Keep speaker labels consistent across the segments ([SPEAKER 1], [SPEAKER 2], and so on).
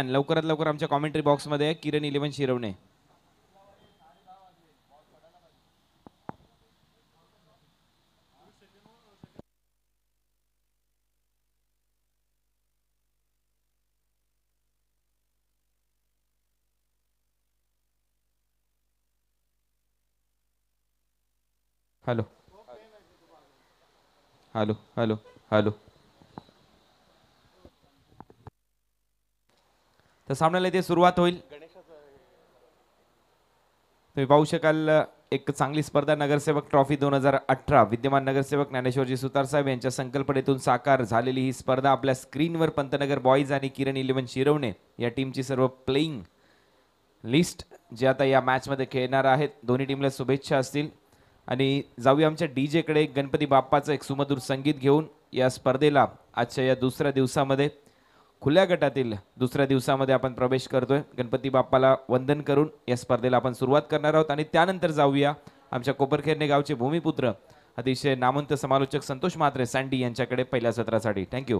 [SPEAKER 1] लवकरात लवकर आमच्या कॉमेंट्री बॉक्समध्ये Kiran eleven Shirwane hello hello hello hello तर सामन्याला इथे सुरुवात होईल तुम्ही पाहू शकाल एक चांगली स्पर्धा नगरसेवक ट्रॉफी दोन हजार अठरा विद्यमान नगरसेवक ज्ञानेश्वरजी सुतारसाहेब यांच्या संकल्पनेतून साकार झालेली ही स्पर्धा आपल्या स्क्रीनवर पंतनगर बॉईज आणि किरण इलेव्हन शिरवणे या टीमची सर्व प्लेईंग लिस्ट जे आता या मॅचमध्ये खेळणार आहेत दोन्ही टीमला शुभेच्छा असतील आणि जाऊया आमच्या डी जेकडे गणपती बाप्पाचं एक सुमधूर संगीत घेऊन या स्पर्धेला आजच्या या दुसऱ्या दिवसामध्ये खुल्या गटातील दुसऱ्या दिवसामध्ये आपण प्रवेश करतोय गणपती बाप्पाला वंदन करून या स्पर्धेला आपण सुरुवात करणार आहोत आणि त्यानंतर जाऊया आमच्या कोपरखेरणे गावचे भूमिपुत्र अतिशय नामंत समालोचक संतोष मात्रे सँडी यांच्याकडे पहिल्या सत्रासाठी थँक्यू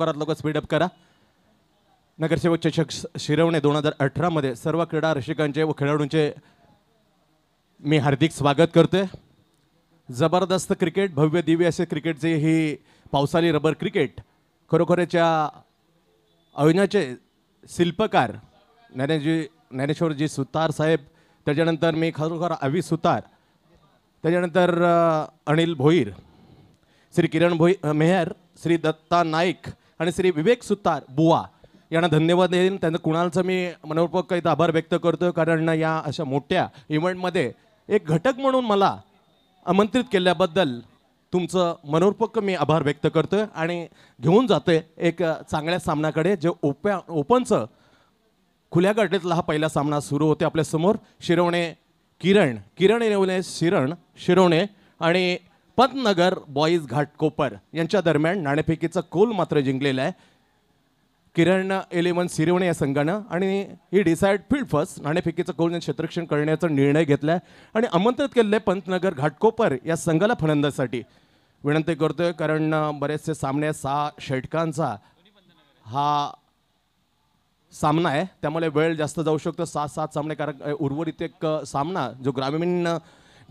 [SPEAKER 2] परत लोक स्पीडअप करा नगरसेवक चषक
[SPEAKER 3] शिरवणे दोन हजार अठरामध्ये सर्व क्रीडा रसिकांचे व खेळाडूंचे मी हार्दिक स्वागत करतोय जबरदस्त क्रिकेट भव्य दिव्य असे क्रिकेटचे ही पावसाळी रबर क्रिकेट खरोखरच्या अविनाचे शिल्पकार ज्ञानेजी ज्ञानेश्वरजी सुतार साहेब त्याच्यानंतर मी खरोखर अवि सुतार त्याच्यानंतर अनिल भोईर श्री किरण भोई मेहर श्री दत्ता नाईक आणि श्री विवेक सुतार बुवा यांना धन्यवाद देईन त्यांना कुणालचं मी मनोरपक्क आभार व्यक्त करतो कारण या अशा मोठ्या इव्हेंटमध्ये एक घटक म्हणून मला आमंत्रित केल्याबद्दल तुमचं मनोरपक्क मी आभार व्यक्त करतो आहे आणि घेऊन जातो आहे एक चांगल्या सामन्याकडे जे ओप्या ओपनचं खुल्या गटातला हा पहिला सामना सुरू होते आपल्यासमोर शिरवणे किरण किरण येऊने शिरण शिरवणे आणि पंतनगर बॉईज घाटकोपर यांच्या दरम्यान नाणेफेकीचा कोल मात्र जिंकलेला आहे किरण इलेव्हन सिरवणे या संघानं आणि ही डिसाईड फील्ड फर्स्ट नाणेफेकीचं कोल क्षेत्ररक्षण करण्याचा निर्णय घेतला आहे आणि आमंत्रित केलेलं आहे पंतनगर घाटकोपर या संघाला फलंदाजसाठी विनंती करतोय कारण बरेचसे सामने सहा षटकांचा हा सामना आहे त्यामुळे वेळ जास्त जाऊ शकतो सात सात सामने कारण उर्वरित एक सामना जो ग्रामीण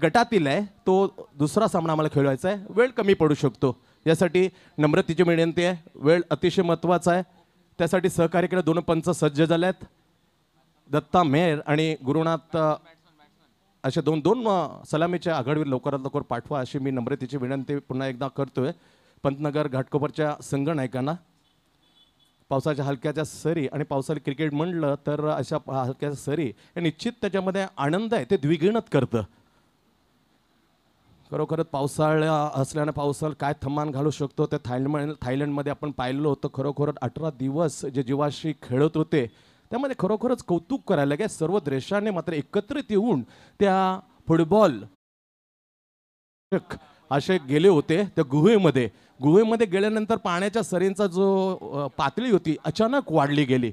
[SPEAKER 3] गटातील आहे तो दुसरा सामना आम्हाला खेळवायचा आहे वेळ कमी पडू शकतो यासाठी नम्रतेची विनंती आहे वेळ अतिशय महत्त्वाचा आहे त्यासाठी सहकार्य केलं दोन पंच सज्ज झाले आहेत दत्ता मेहर आणि गुरुनाथ अशा दोन दोन सलामीच्या आघाडीवर लवकरात लवकर पाठवा अशी मी नम्रतेची विनंती पुन्हा एकदा करतोय पंतनगर घाटकोपरच्या नायकांना पावसाच्या हलक्याच्या सरी आणि पावसाला क्रिकेट म्हणलं तर अशा हलक्याच्या सरी हे निश्चित त्याच्यामध्ये आनंद आहे ते द्विगुणत करतं खरोखरच पावसाळ्या असल्यानं पावसाला काय थम्मान घालू शकतो ते थायलंड थायलंडमध्ये आपण पाहिलं होतं खरोखर अठरा दिवस जे जीवाशी खेळत होते त्यामध्ये खरोखरच कौतुक करायला लागेल सर्व देशाने मात्र एकत्रित येऊन त्या फुटबॉल असे गेले होते त्या गुहेमध्ये गुहेमध्ये गेल्यानंतर पाण्याच्या सरींचा जो पातळी होती अचानक वाढली गेली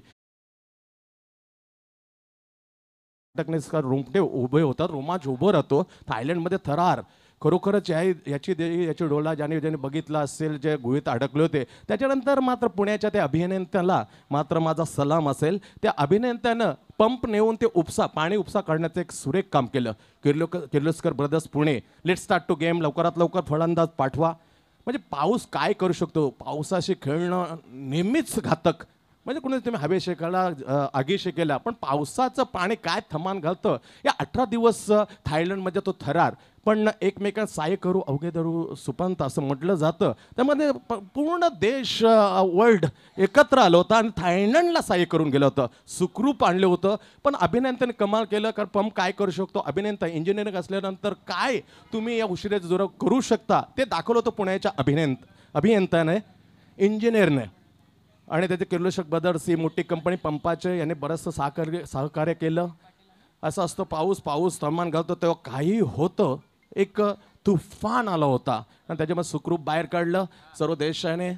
[SPEAKER 3] रुमटे उभे होतात रोमांच उभं राहतो थायलंडमध्ये थरार खरोखरच या याची याची डोला ज्याने ज्याने बघितला असेल जे गुहेत अडकले होते त्याच्यानंतर मात्र पुण्याच्या त्या अभिनेत्याला मात्र माझा सलाम असेल त्या अभिनेत्यानं पंप नेऊन ते उपसा पाणी उपसा काढण्याचं एक सुरेख काम केलं किर्लोकर Kirloskar brothers Pune late start to game लवकरात लवकर फळंदाज पाठवा म्हणजे पाऊस काय करू शकतो पावसाशी खेळणं नेहमीच घातक म्हणजे कुणी तुम्ही हवेशे केला आगीशे केला पण पावसाचं पाणी काय थमान घालतं या अठरा दिवस थायलंडमध्ये तो थरार पण एकमेकांना साय करू अवघे धरू सुपंत असं म्हटलं जातं त्यामध्ये पूर्ण देश वर्ल्ड एकत्र आलं होतं आणि थायलंडला साय करून गेलं होतं सुखरूप आणलं होतं पण अभिनंदन कमाल केलं कारण पंप काय करू शकतो अभिनेता इंजिनिअरिंग असल्यानंतर काय तुम्ही या उशिराचा जोर करू शकता ते दाखवलं होतं पुण्याच्या अभिनेत अभियंत्याने इंजिनिअरने आणि त्याचे किर्लोशक ब्रदर्स ही मोठी कंपनी पंपाचे यांनी बरंचसं सहकार्य सहकार्य केलं असं असतो पाऊस पाऊस तमान घालतो तेव्हा काही होतं एक तुफान आला होता आणि त्याच्यामध्ये सुखरूप बाहेर काढलं सर्व देशाने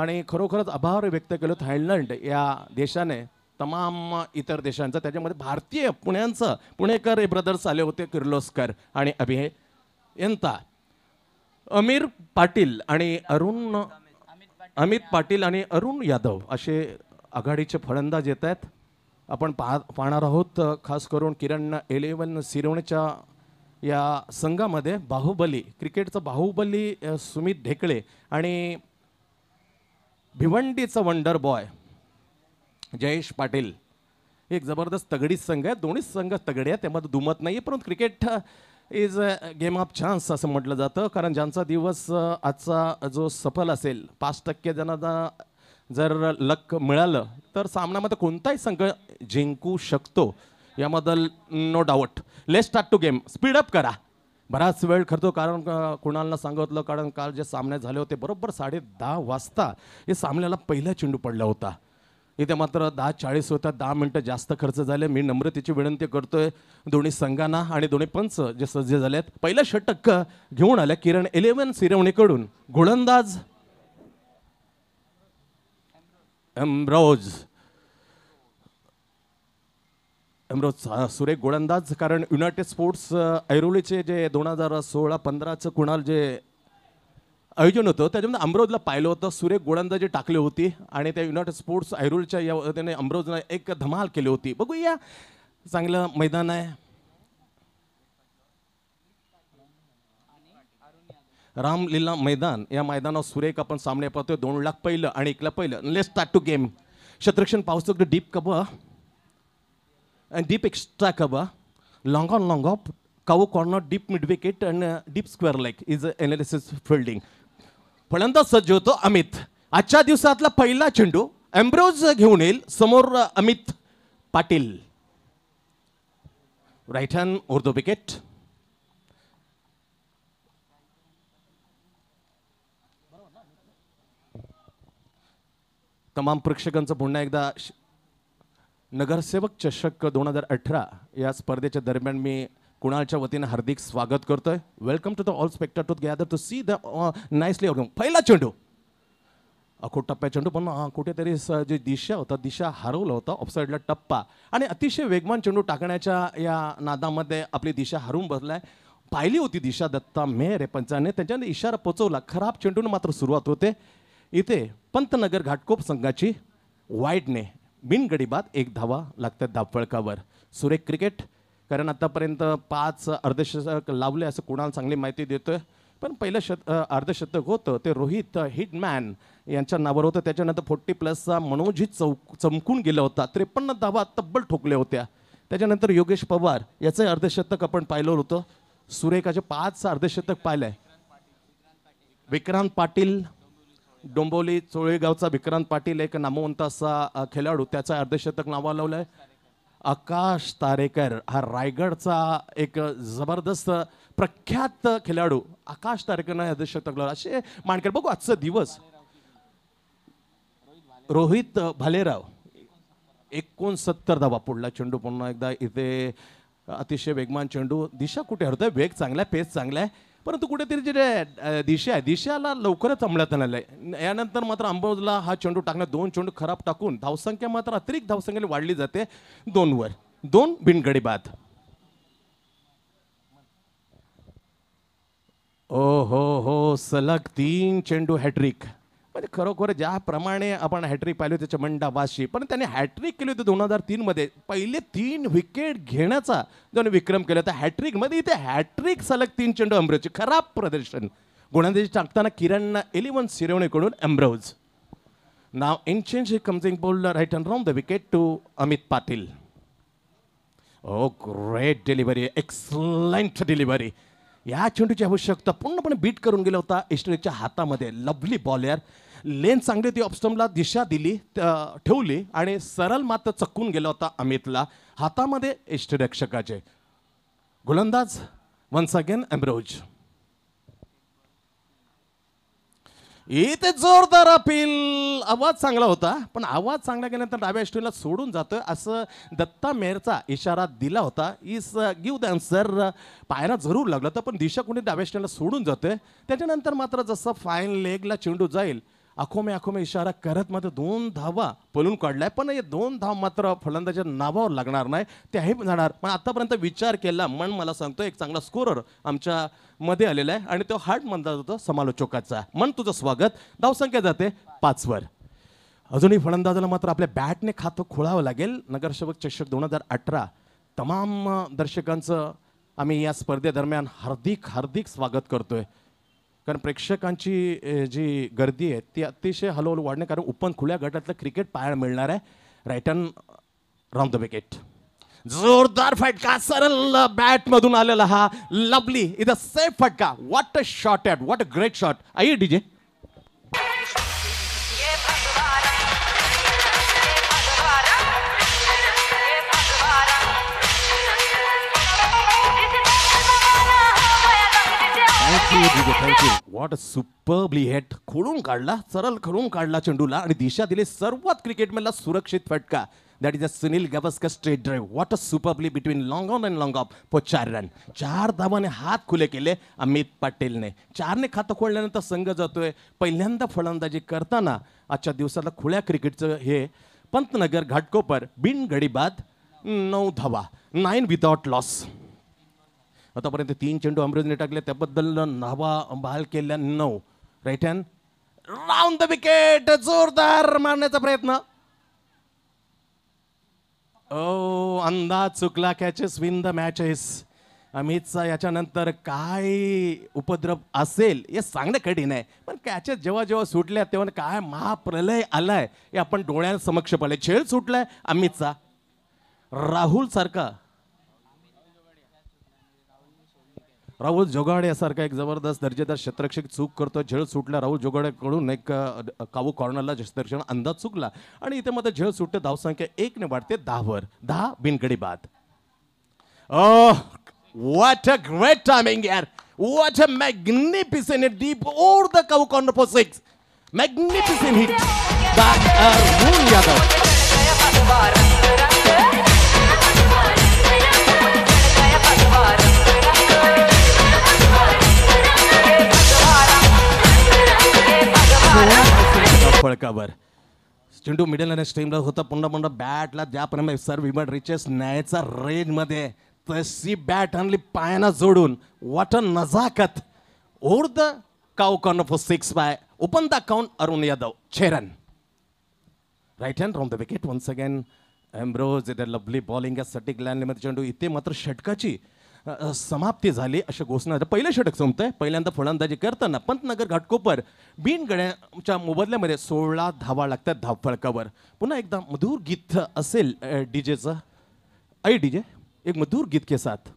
[SPEAKER 3] आणि खरोखरच आभार व्यक्त केलं थायलंड या देशाने तमाम इतर देशांचा त्याच्यामध्ये भारतीय पुण्यांचं पुणेकर हे ब्रदर्स आले होते किर्लोस्कर आणि अभिय यंता अमीर पाटील आणि अरुण अमित पाटील आणि अरुण यादव असे आघाडीचे फलंदाज येत आहेत आपण पा पाहणार आहोत खास करून किरण इलेवन सिरोणच्या या संघामध्ये बाहुबली क्रिकेटचं बाहुबली सुमित ढेकळे आणि भिवंडीचं वंडर बॉय जयेश पाटील एक जबरदस्त तगडी संघ आहे दोन्ही संघ तगडे आहेत त्यामध्ये दुमत नाही आहे परंतु cricket is a game of chance असं म्हटलं जातं कारण ज्यांचा दिवस आजचा जो सफल असेल पाच टक्के जणांना जर लक मिळालं तर सामन्यामध्ये कोणताही संघ जिंकू शकतो याबद्दल no doubt late start to game speed up करा बराच वेळ खरतो कारण कुणाला सांगितलं कारण काल जे सामने झाले होते बरोबर साडे दहा वाजता हे सामन्याला पहिला चेंडू पडला होता इथे मात्र दहा चाळीस होता दहा मिनटं जास्त खर्च झाले मी नम्रतेची विनंती करतोय दोन्ही संघांना आणि दोन्ही पंच जे सज्ज झाले आहेत पहिल्या षटक घेऊन आल्या किरण इलेव्हन सिरवणीकडून गोलंदाज एमरोज एमरोज सुरेख गोलंदाज कारण युनायटेड स्पोर्ट्स ऐरोलीचे जे दोन हजार सोळा पंधराचं कुणाल जे आयोजन होतं त्याच्यामध्ये अमरावतीला पाहिलं होतं सुरेख गोळंदाजी टाकली होती आणि त्या युनायटेड स्पोर्ट्स ऐरोलच्या या त्याने अमरावतीला एक धमाल केली होती बघूया चांगलं मैदान आहे रामलीला मैदान या मैदानावर सुरेख आपण सामने पाहतोय दोन लाख पहिलं आणि एकला पहिलं लेट स्टार्ट टू गेम शत्रक्षण पाऊस deep cover deep extra cover long on long off cow corner deep mid midwicket and deep square leg is a analysis fielding फलंदाज सज्ज होतो अमित आजच्या दिवसातला पहिला चेंडू एम्ब्रोज घेऊन येईल समोर Amit Patil right hand over the wicket तमाम प्रेक्षकांचं पुन्हा एकदा नगरसेवक चषक दोन हजार अठरा या स्पर्धेच्या दरम्यान मी कुणालच्या वतीने हार्दिक स्वागत करतोय welcome to the all spectator together to see the nicely ऑर्गम पहिला चेंडू अखो टप्प्या चेंडू पण कुठेतरी जे दिशा होता दिशा हरवलं होतं ऑफसाईडला टप्पा आणि अतिशय वेगवान चेंडू टाकण्याच्या या नादामध्ये आपली दिशा हरवून बसलाय पाहिली होती दिशा दत्ता मेहरे पंचाने त्यांच्याने इशारा पोचवला खराब चेंडून मात्र सुरुवात होते इथे पंतनगर घाटकोप संघाची वाईडने बिनगडी बाद एक धावा लागतात धापळकावर सुरेख क्रिकेट कारण आतापर्यंत पाच अर्धशतक लावले असं कुणाला चांगली माहिती देतोय पण पहिलं शत अर्धशतक होतं ते रोहित हिटमॅन यांच्या नावावर होतं त्याच्यानंतर फोर्टी प्लसचा मनोजी चौक चमकून गेला होता त्रेपन्न धावा तब्बल ठोकल्या होत्या त्याच्यानंतर योगेश पवार याचं अर्धशतक आपण पाहिलं होतं सुरेखाचे पाच अर्धशतक पाहिलंय विक्रांत पाटील डोंबोली चोळेगावचा विक्रांत पाटील एक नामवंत असा खेळाडू त्याचा अर्धशतक नावा लावलाय आकाश तारेकर हा रायगडचा एक जबरदस्त प्रख्यात खेळाडू आकाश तारेकरनं ह्या तगला असे मांडकर बघू आजचा दिवस रोहित भालेराव एकोणसत्तर धावा पुढला चेंडू पुन्हा एकदा इथे अतिशय वेगमान चेंडू दिशा कुठे हरतोय वेग चांगला पेस चांगला आहे परंतु कुठेतरी जे दिशा आहे दिशाला लवकरच अंमलात आलेलं आहे यानंतर मात्र अंबोजला हा चेंडू टाकण्यात दोन चेंडू खराब टाकून धावसंख्या मात्र अतिरिक्त धावसंख्या वाढली जाते दोनवर दोन बिनगडी बाद ओ हो हो सलग तीन चेंडू हॅट्रिक म्हणजे खरोखर ज्याप्रमाणे आपण हॅट्रिक पाहिली होती चमंडा वाशी पण त्याने हॅट्रिक केली होती दोन हजार तीनमध्ये पहिले तीन विकेट घेण्याचा विक्रम केला होता हॅट्रिकमध्ये इथे हॅट्रिक सलग तीन चेंडू अमरोजची खराब प्रदर्शन गोलंदाजी टाकताना किरण इलेव्हन सिरवणेकडून अमरोज नाव change he coming right hand round the wicket to Amit Patil oh great delivery excellent delivery या चेंडूची आवश्यकता पूर्णपणे बीट करून गेला होता इस्टनिकच्या हातामध्ये लवली बॉलर लेन चांगली ती ऑप्स्टमला दिशा दिली ठेवली आणि सरळ मात्र चकून गेला होता अमितला हातामध्ये इष्टरक्षकाचे गोलंदाज वन्स अगेन एम्ब्रोज इथे जोरदार अपील आवाज चांगला होता पण आवाज चांगला गेल्यानंतर डाव्या एष्टीला सोडून जातोय असं दत्ता मेहरचा इशारा दिला होता इस गिव द आन्सर पायरा जरूर लागला होता पण दिशा कोणी डाव्या एष्टीला सोडून जातोय त्याच्यानंतर मात्र जसं फाईन लेगला चेंडू जाईल अखोमे अखोमे इशारा करत मात्र दोन धावा पलून काढलाय पण हे दोन धाव मात्र फलंदाजाच्या नावावर लागणार नाही त्याही जाणार पण आतापर्यंत विचार केला मन मला सांगतो एक चांगला स्कोरर आमच्या मध्ये आलेला आहे आणि तो हार्ट म्हणला जातो समालोचकाचा मन तुझं स्वागत धाव संख्या जाते पाचवर अजूनही फलंदाजाला मात्र आपल्या बॅटने खातं खोळावं लागेल नगरसेवक चषक दोन हजार अठरा तमाम दर्शकांचं आम्ही या स्पर्धेदरम्यान हार्दिक हार्दिक स्वागत करतोय कारण प्रेक्षकांची जी गर्दी आहे ती अतिशय हळूहळू वाढणे कारण ओपन खुल्या गटातलं क्रिकेट पाहायला मिळणार आहे right hand round the wicket जोरदार फटका बॅट मधून आलेला हा लवली इथ अ सेफ फटका what a shot at what a great shot आई डीजे thank you what a superbly hit खोडून काढला सरळ खडून काढला चेंडूला आणि दिशा दिली सर्वात क्रिकेटमॅनला सुरक्षित फटका that is a Sunil Gavaskar straight drive what a superbly between long on and long off four चार रन चार धावाने हात खुले केले अमित पाटीलने चारने खातं खोलल्यानंतर संघ जातोय पहिल्यांदा फलंदाजी करताना आजच्या दिवसाला खुळ्या क्रिकेटचं हे पंतनगर घाटकोपर बिन नऊ धावा नाईन विदाऊट लॉस आतापर्यंत तीन चेंडू अमृतने टाकले त्याबद्दल नावा बाल केल्या नऊ right hand round the wicket जोरदार मारण्याचा प्रयत्न ओ oh, अंदाज चुकला कॅचेस विन द मॅचेस अमितचा याच्यानंतर काय उपद्रव असेल हे सांगणं कठीण आहे पण कॅचेस जेव्हा जेव्हा सुटल्या तेव्हा काय महाप्रलय आलाय हे आपण डोळ्यांसमक्ष पाहिले छेळ सुटलाय अमितचा राहुल सारखा राहुल जोगाडे सारखा एक जबरदस्त दर्जेदार क्षेत्रक्षक चूक करतो झेळ सुटला राहुल जोगाड्याकडून एक काबू कॉर्नरला जसदर्शन अंदाज चुकला आणि इथे मध्ये झेळ सुटते धावसंख्या एक ने वाढते दहावर दहा बिनकडी बाद वॉट अ ग्रेट टायमिंग यार what a magnificent deep over the cow corner four six magnificent hit Yadav फळकावर चिंटू मिडल आणि स्ट्रीमला होता पुन्हा पुन्हा बॅटला ज्याप्रमाणे सर विमट रिचेस न्यायचा रेंजमध्ये तशी बॅट आणली पायानं जोडून वॉट अ नजाकत over the cow corner four six by open the count Arun Yadav चेरन right hand from the wicket once again Ambrose it a lovely bowling सटिक लँडलीमध्ये चेंडू इथे मात्र षटकाची समाप्ती झाली अशा घोषणा पहिलं षटक आहे पहिल्यांदा फलंदाजी करताना पंतनगर घाटकोपर बिनगड्याच्या मोबदल्यामध्ये सोळा धावा लागतात धावफळकावर पुन्हा एकदा मधुर गीत असेल
[SPEAKER 2] डीजेचं ऐ डीजे एक मधुर गीत के साथ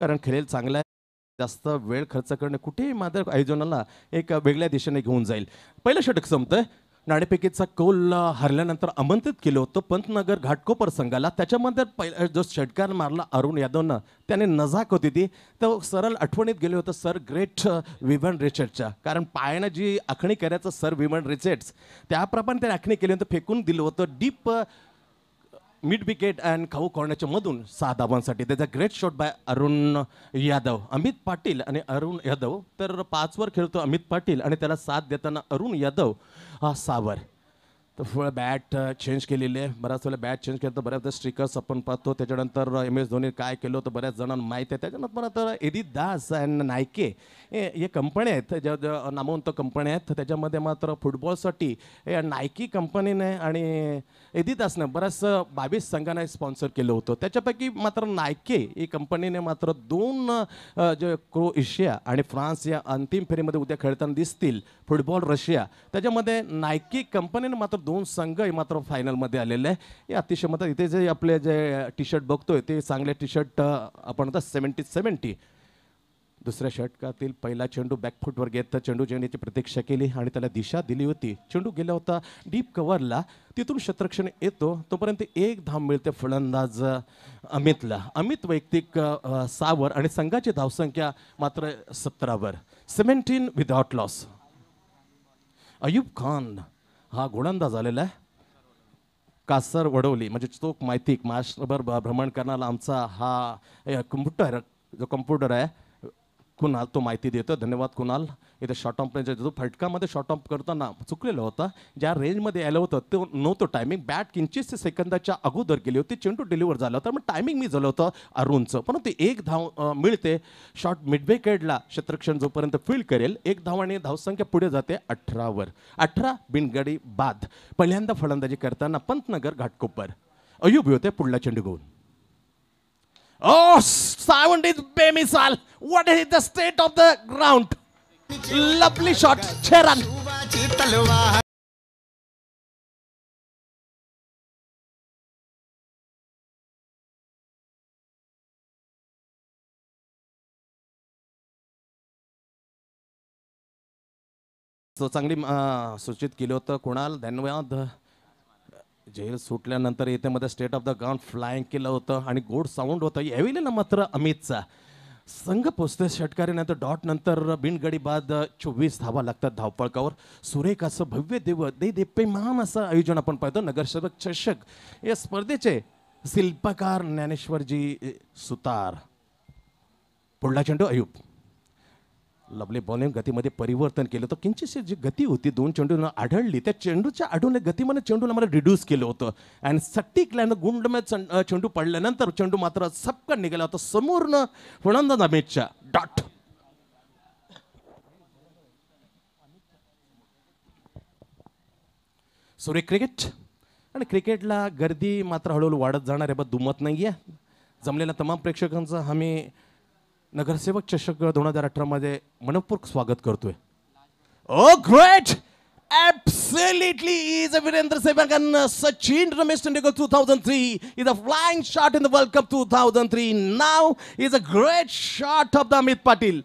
[SPEAKER 2] कारण खेळ चांगला आहे जास्त वेळ खर्च करणे कुठेही
[SPEAKER 3] मात्र आयोजनाला एक वेगळ्या दिशेने घेऊन जाईल पहिलं षटक संपतं नाणेफेकीचा कौल हरल्यानंतर आमंत्रित केलं होतं पंतनगर घाटकोपर संघाला त्याच्यामध्ये पहिला जो षटकार मारला अरुण यादवनं त्याने नजाक होती ती तर सरळ आठवणीत गेले होतं सर ग्रेट विमन रिचर्डच्या कारण पायानं जी आखणी करायचं सर विमन रिचर्ड्स त्याप्रमाणे त्याने आखणी केली होती फेकून दिलं होतं डीप मिड विकेट अँड खाऊ मधून सहा धावांसाठी त्याचा great shot by Arun Yadav Amit Patil आणि अरुण यादव तर पाचवर खेळतो अमित पाटील आणि त्याला साथ देताना अरुण यादव हा सावर तर बॅट चेंज केलेले आहे बऱ्याच वेळेला बॅट चेंज केलं तर बऱ्याचदा स्ट्रिकर्स आपण पाहतो त्याच्यानंतर एम एस धोनी काय केलं होतं बऱ्याच जणांना माहीत आहे त्याच्यानंतर परत एदी दास अँड नायके हे कंपन्या आहेत ज्या ज्या नामवंत कंपन्या आहेत त्याच्यामध्ये मात्र फुटबॉलसाठी नायकी कंपनीने आणि एदी दासने बऱ्याच बावीस संघांना स्पॉन्सर केलं होतं त्याच्यापैकी मात्र नायके ही कंपनीने मात्र दोन जे एशिया आणि फ्रान्स या अंतिम फेरीमध्ये उद्या खेळताना दिसतील फुटबॉल रशिया त्याच्यामध्ये नायकी कंपनीने मात्र दोन संघ मात्र फायनलमध्ये आलेले आहे हे अतिशय मात्र इथे जे आपले जे टी शर्ट बघतोय ते चांगले टी शर्ट आपण आता सेवन्टी सेवन्टी दुसऱ्या षटकातील पहिला चेंडू बॅकफुटवर घेत चेंडू जेण्याची प्रतीक्षा केली आणि त्याला दिशा दिली होती चेंडू गेला होता डीप कवरला तिथून शत्रक्षण येतो तोपर्यंत एक धाम मिळते फलंदाज अमितला अमित वैयक्तिक सावर आणि संघाची धावसंख्या मात्र सतरावर seventeen without loss Ayub Khan हा गोलंदाज झालेला आहे कासर वडवली म्हणजे तो माहिती महाराष्ट्रभर भ्रमण करणारा आमचा हा कम्प्युटर जो कम्प्युटर आहे कुणाल तो माहिती देतो धन्यवाद कुणाल इथे शॉर्ट ऑम्पच्या देतो फटकामध्ये शॉर्ट ऑम्प करताना चुकलेला होता ज्या रेंजमध्ये आलं होतं तो नव्हतं टायमिंग बॅट किंचित सेकंदाच्या अगोदर गेली होती चेंडू डिलिव्हर झाला होतं मग टायमिंग मी झालं होतं अरुणचं परंतु एक धाव मिळते शॉर्ट मिडबेकेडला क्षेत्रक्षण जोपर्यंत फील करेल एक धाव आणि धावसंख्या पुढे जाते अठरावर अठरा बिनगडी बाद पहिल्यांदा फलंदाजी करताना पंतनगर घाटकोपर अयुबी होते पुढला चेंडू घेऊन ओ सावंड इथ बेमिसाल what is the state of the ground
[SPEAKER 2] lovely चांगली सूचित केली होतं कुणाल धन्यवाद
[SPEAKER 3] जेल सुटल्यानंतर येथे मध्ये state of the ground flying केलं होतं आणि गोड साऊंड होतं यावेळी ना मात्र अमितचा संघ पोचते षटकारी नंतर डॉट नंतर बिनगडी बाद चोवीस धावा लागतात धावपळकावर सुरेख असं भव्य देव दे असं आयोजन आपण पाहतो नगरसेवक चषक या स्पर्धेचे शिल्पकार ज्ञानेश्वरजी सुतार पुढला चेंडू अयूब लवली बॉलिंग गतीमध्ये परिवर्तन केलं तर किंचितशी जी गती होती दोन चेंडूंना आढळली त्या चेंडूच्या आढळून गतीमध्ये चेंडूला मला रिड्यूस केलं होतं अँड सट्टिकल्यानं गुंड मॅच चेंडू पडल्यानंतर चेंडू मात्र सपकन निघाला होता समोरनं फणंदा मॅचच्या डॉट सोरे क्रिकेट आणि क्रिकेटला गर्दी मात्र हळूहळू वाढत जाणार आहे बा दुमत नाही आहे जमलेल्या तमाम प्रेक्षकांचं आम्ही नगरसेवक चषक दोन हजार अठरामध्ये मनपूर्वक स्वागत करतोय oh great Absolutely, he's a Virendra Sehwag and to Sachin Ramesh Tendulkar 2003. He's a flying shot in the World Cup 2003.
[SPEAKER 2] Now is a great shot of the Amit Patil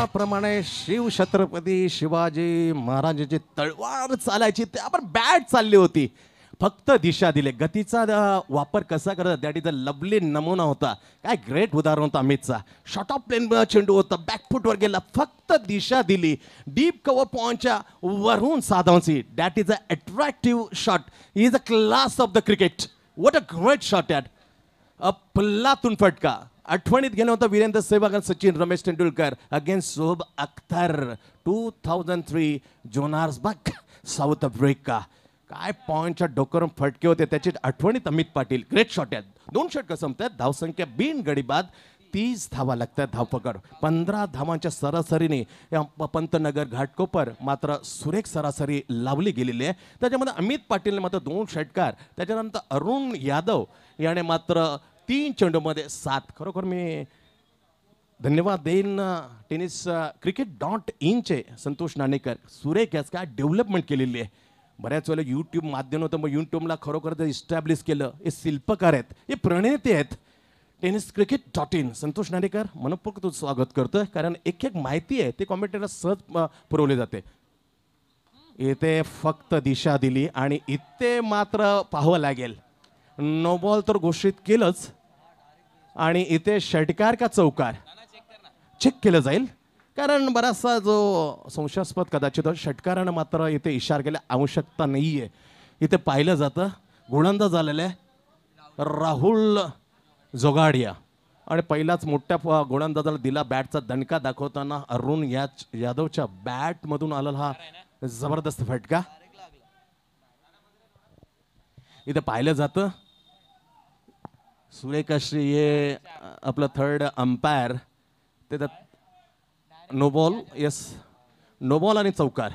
[SPEAKER 2] ज्याप्रमाणे शिवछत्रपती शिवाजी महाराजांची तळवार चालायची ते आपण बॅट चालली
[SPEAKER 3] होती फक्त दिशा दिली गतीचा वापर कसा करत त्या इज अ लवली नमुना होता काय ग्रेट उदाहरण होतं अमितचा शॉर्ट ऑफ प्लेन चेंडू होता वर गेला फक्त दिशा दिली डीप कवर पॉईंटच्या वरून साधावसी that is a attractive shot is a class of the cricket what a great shot at a पल्लातून फटका आठवणीत गेला होता वीरेंद्र सेहवाग आणि Sachin Ramesh Tendulkar against Shoaib Akhtar two thousand three जोनार्स साऊथ अफ्रिका काय पॉईंटच्या डोकरून फटके होते त्याची आठवणीत अमित पाटील ग्रेट शॉट आहेत दोन षटक संपतात धावसंख्या बिन गडीबाद तीस धावा लागतात धावपकड पंधरा धावांच्या सरासरीने या पंतनगर घाटकोपर मात्र सुरेख सरासरी लावली गेलेली आहे त्याच्यामध्ये अमित पाटीलने मात्र दोन षटकार त्याच्यानंतर अरुण यादव याने मात्र तीन चेंडूमध्ये सात खरोखर मी धन्यवाद देईन टेनिस क्रिकेट डॉट इनचे संतोष नाणेकर सुरेख याच काय डेव्हलपमेंट केलेली आहे बऱ्याच वेळेला यूट्यूब माध्यम होतं मग यूट्यूबला खरोखर जर इस्टॅब्लिश केलं हे शिल्पकार आहेत हे प्रणेते आहेत tennis cricket dot in Santosh Nanekar मनपूर्वक तू स्वागत करतोय कारण एक एक माहिती आहे ते कॉम्प्युटरला सहज पुरवले जाते येथे फक्त दिशा दिली आणि इथे मात्र पाहावं लागेल नोबॉल तर घोषित केलंच आणि इथे षटकार का चौकार चेक केलं जाईल कारण बराचसा जो संशयास्पद कदाचित षटकारानं मात्र इथे इशार केला आवश्यकता नाही आहे इथे पाहिलं जातं गुणंदा झालेलं आहे राहुल जोगाडिया आणि पहिलाच मोठ्या गुणंदाजाला दिला बॅटचा दणका दाखवताना अरुण याच यादवच्या बॅटमधून आलेला हा जबरदस्त फटका इथे पाहिलं जातं सुरेखाश्री हे आपलं थर्ड अंपायर ते त्यात no ball yes no ball आणि चौकार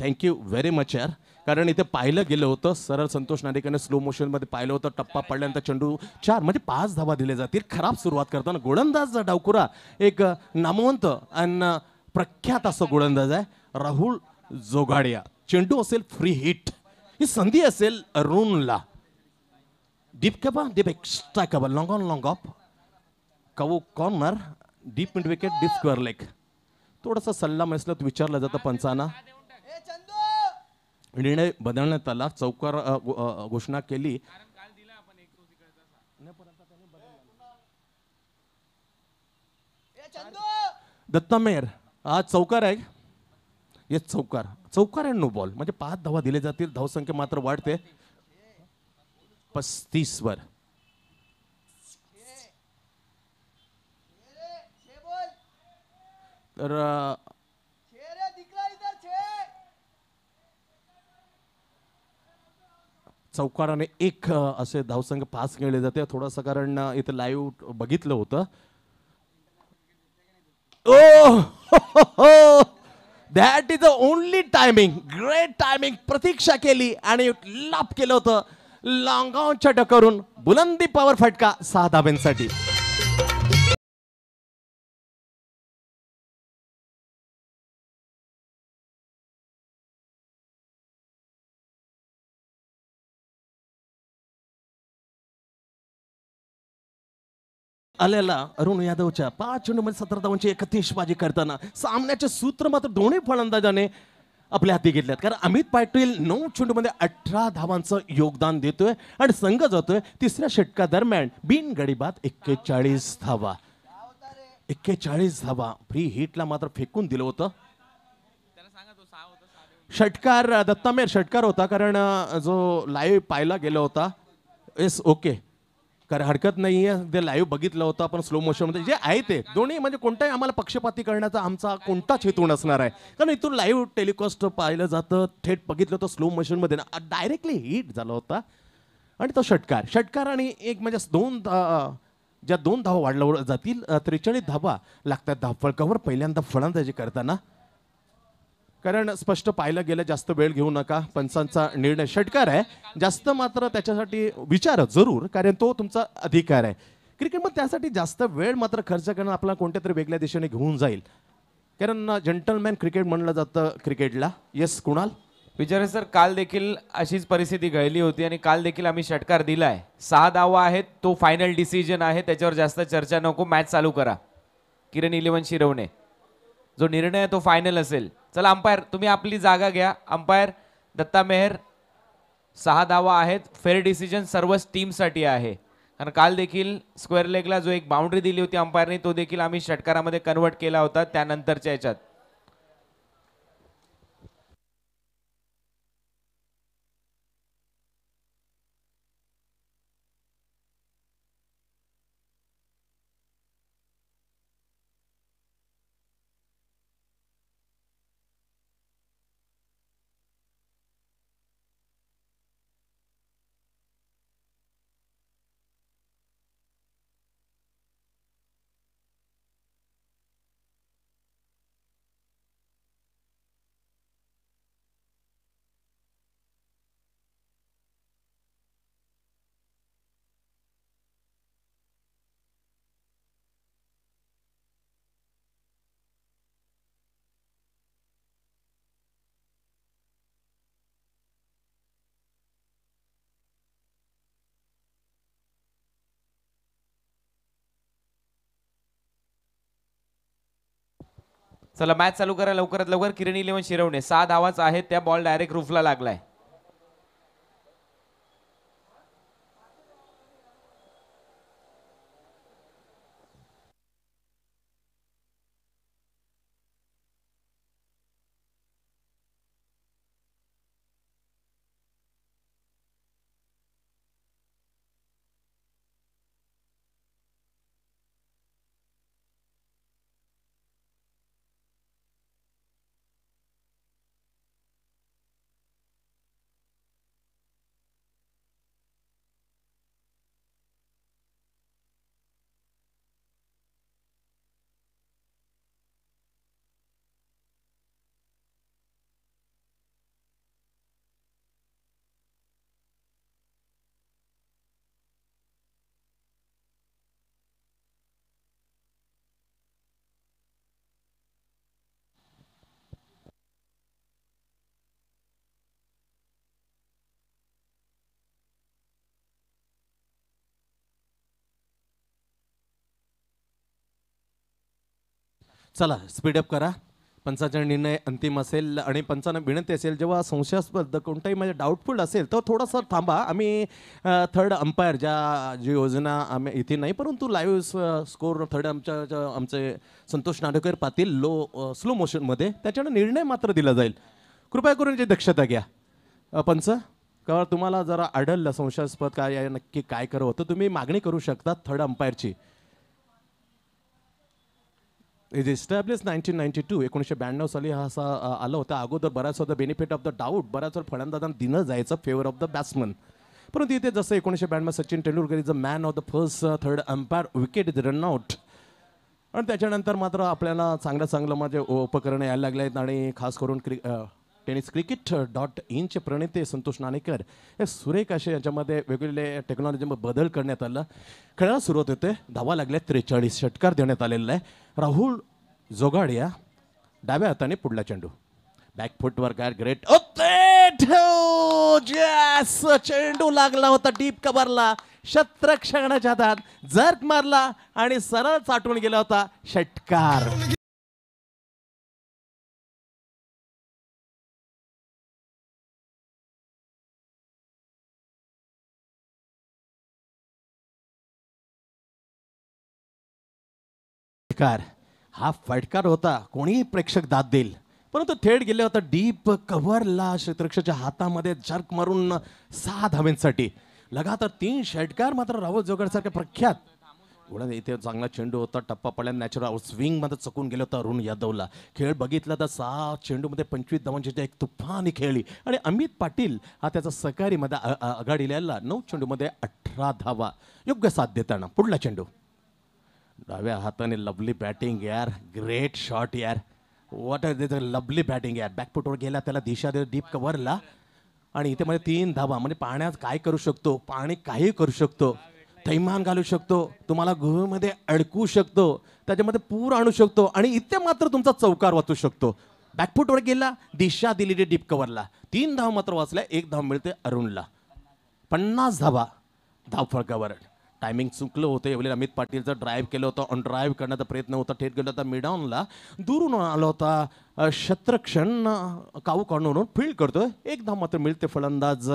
[SPEAKER 3] थँक्यू व्हेरी मच यार कारण इथे पाहिलं गेलं होतं सरळ संतोष नाडेकरने स्लो मोशनमध्ये पाहिलं होतं टप्पा पडल्यानंतर चंडू चार म्हणजे पाच धावा दिले जातील खराब सुरुवात करताना गोलंदाज डावकुरा एक नामवंत आणि प्रख्यात असं गोलंदाज आहे राहुल जोगाडिया चेंडू असेल फ्री हिट ही संधी असेल अरुणला deep ba deep extra cover long on long off cow corner deep mid wicket deep square leg थोडासा सल्ला मसलत विचारला जातं पंचांना निर्णय बदलण्यात आला चौकार घोषणा केली दत्ता मेहर आज चौकार आहे येस चौकार चौकार आहे नो बॉल म्हणजे पाच धावा दिले जातील धावसंख्या मात्र वाढते पस्तीसवर तर चौकाराने एक असे धावसंघ पास केले जाते थोडासा कारण इथे लाईव्ह बघितलं होत oh that is a only timing great timing प्रतीक्षा केली आणि लाभ
[SPEAKER 2] केलं होतं चटक करून बुलंदी पावर फटका सहा धाब्यांसाठी आलेला अरुण यादवच्या पाच चेंडूमध्ये सतरा धावांची एकतीस बाजी करताना सामन्याचे सूत्र मात्र
[SPEAKER 3] दोन्ही फलंदाजाने आपल्या हाती घेतल्यात कारण अमित पाटील नऊ चेंडूमध्ये अठरा धावांचं योगदान देतोय आणि संघ जातोय तिसऱ्या षटकादरम्यान बिनगडीबाद एक्केचाळीस धावा एक्केचाळीस धावा फ्री हिटला मात्र फेकून दिलं होतं षटकार दत्तामेर षटकार होता कारण जो लाईव्ह पाहिला गेला होता येस ओके कर हरकत नाही आहे ते लाईव्ह बघितलं होतं आपण स्लो मोशनमध्ये जे आहे ते दोन्ही म्हणजे कोणताही आम्हाला पक्षपाती करण्याचा आमचा कोणताच हेतू नसणार आहे कारण इथून लाईव्ह टेलिकॉस्ट पाहिलं जातं थेट बघितलं होतं स्लो मोशनमध्ये ना डायरेक्टली हिट झाला होता आणि तो षटकार षटकार आणि एक म्हणजे दोन ज्या दोन धावा वाढल्या जातील त्रेचाळीस धावा लागतात फळकावर पहिल्यांदा फळंदाजी करताना कारण स्पष्ट पाहिलं गेलं जास्त वेळ घेऊ नका पंचांचा निर्णय षटकार आहे जास्त मात्र त्याच्यासाठी विचार जरूर कारण तो तुमचा अधिकार आहे क्रिकेट मग त्यासाठी जास्त वेळ मात्र खर्च करणं आपल्याला कोणत्या तरी वेगळ्या दिशेने घेऊन जाईल कारण जंटलमॅन क्रिकेट म्हणलं जातं क्रिकेटला येस कुणाल
[SPEAKER 1] विचार सर काल देखील अशीच परिस्थिती घडली होती आणि काल देखील आम्ही षटकार दिला आहे सहा दावा आहेत तो फायनल डिसिजन आहे त्याच्यावर जास्त चर्चा नको मॅच चालू करा किरण इलेव्हन शिरवणे जो निर्णय आहे तो फायनल असेल चला अंपायर तुम्ही आपली जागा घ्या अंपायर दत्ता मेहर सहा धावा आहेत फेअर डिसिजन सर्वच टीमसाठी आहे कारण काल देखील स्क्वेअर लेगला जो एक बाउंड्री दिली होती अंपायरने तो देखील आम्ही षटकारामध्ये कन्वर्ट केला होता त्यानंतरच्या याच्यात चला मॅच चालू करा लवकरात लवकर किरण इलेव्हन शिरवणे सहा धावाच आहेत त्या बॉल डायरेक्ट रूफला लागलाय
[SPEAKER 3] चला स्पीडअप करा पंचाचा निर्णय अंतिम असेल आणि पंचांना विनंती असेल जेव्हा संशयास्पद कोणताही म्हणजे डाऊटफुल असेल तर थोडासा थांबा आम्ही थर्ड अंपायर ज्या जी योजना आम्ही इथे नाही परंतु लाईव्ह स्कोर थर्ड आमच्या आमचे संतोष नाडोकर पाटील लो स्लो मोशनमध्ये त्याच्यानं निर्णय मात्र दिला जाईल कृपया करून जे दक्षता घ्या पंच का तुम्हाला जरा आढळलं संशयास्पद काय नक्की काय करावं होतं तुम्ही मागणी करू शकता थर्ड अंपायरची is establish nineteen ninety two एकोणीसशे ब्याण्णव साली हा असा आला होता अगोदर बऱ्याच वेळा बेनिफिट ऑफ द डाऊट बऱ्याच वेळ फळंदाजा दिनं जायचं फेवर ऑफ द बॅट्समन परंतु इथे जसं एकोणीसशे ब्याण्णव Sachin Tendulkar is a man of the first third umpire wicket is run out आणि त्याच्यानंतर मात्र आपल्याला चांगल्या चांगलं म्हणजे उपकरणं यायला लागले आहेत आणि खास करून क्रि टेनिस क्रिकेट डॉट इनचे प्रणेते संतोष नाणेकर हे सुरेख असे याच्यामध्ये वेगवेगळे टेक्नॉलॉजीमध्ये बदल करण्यात आला खेळायला सुरुवात होते धावा लागल्या त्रेचाळीस षटकार देण्यात आलेला आहे राहुल जोगाडिया डाव्या हाताने पुढला चेंडू बॅक फुटवर काय ग्रेट चेंडू लागला होता डीप कबरला शत्रक्षणाच्या हातात मारला
[SPEAKER 2] आणि सरळ चाटून गेला होता षटकार फटकार हा फटकार होता कोणीही प्रेक्षक दाद देईल
[SPEAKER 3] परंतु थेट गेले होता डीप कव्हरला क्षेत्रक्षच्या हातामध्ये झर्क मारून सहा धावेंसाठी लगातार तीन षटकार मात्र राहुल सारखे प्रख्यात इथे चांगला चेंडू होता टप्पा पडल्या नॅचरल मध्ये चुकून गेला होता अरुण यादवला खेळ बघितला तर सहा मध्ये पंचवीस धावांची एक तुफान खेळली आणि अमित पाटील हा त्याचा सहकारीमध्ये आघाडी लिहायला नऊ चेंडूमध्ये अठरा धावा योग्य साथ देताना पुढला चेंडू डाव्या हाताने लवली बॅटिंग यार ग्रेट शॉट यार वॉट आर लवली बॅटिंग यार बॅकफुटवर गेला त्याला दिशा दिली डीप कव्हरला आणि इथे मध्ये तीन धाबा म्हणजे पाण्यात काय करू शकतो पाणी काही करू शकतो थैमान घालू शकतो तुम्हाला गुहेमध्ये अडकू शकतो त्याच्यामध्ये पूर आणू शकतो आणि इथे मात्र तुमचा चौकार वाचू शकतो बॅकफुटवर गेला दिशा दिली डीप कव्हरला तीन धाव मात्र वाचला एक धाव मिळते अरुणला पन्नास धावा धाव फळकावर टायमिंग चुकलं होतं एवढे अमित पाटीलचं ड्राईव्ह केलं होतं ऑन ड्राईव्ह करण्याचा प्रयत्न होता थेट गेला होता मिडाऊनला दुरून आला होता शत्रक्षण काऊ काढून फील्ड करतो एक धाव मात्र मिळते फलंदाज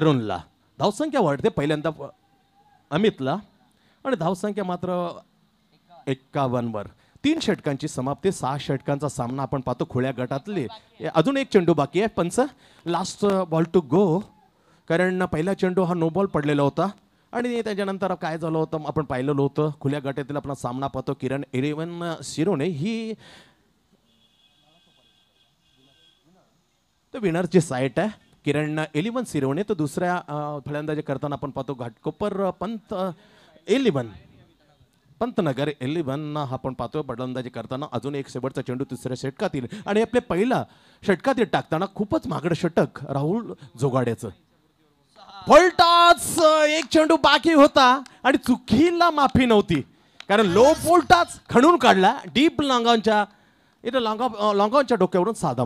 [SPEAKER 3] अरुणला धावसंख्या वाढते पहिल्यांदा अमितला आणि धावसंख्या मात्र एक्कावन्नवर तीन षटकांची समाप्ती सहा षटकांचा सामना आपण पाहतो खुळ्या गटातली अजून एक चेंडू बाकी आहे पंच लास्ट बॉल टू गो कारण पहिला चेंडू हा नो बॉल पडलेला होता आणि त्याच्यानंतर काय झालं होतं आपण पाहिलेलं होतं खुल्या गटातील आपला सामना पाहतो किरण इरेवन शिरोने ही तर विनरची साईट आहे किरण एलिवन सिरवणे तर दुसऱ्या फलंदाजी करताना आपण पाहतो घाटकोपर पंत एलिवन पंतनगर एलिवन आपण पाहतो फलंदाजी करताना अजून एक शेवटचा चेंडू तिसऱ्या षटकातील आणि आपल्या पहिला षटकातील टाकताना खूपच मागडं षटक राहुल जोगाड्याचं व्होल्टाच एक चेंडू बाकी होता आणि चुकीला माफी नव्हती कारण लो पोलटाच खणून काढला डीप लांगांच्या इथं लांगा
[SPEAKER 2] लांगांच्या डोक्यावरून साधा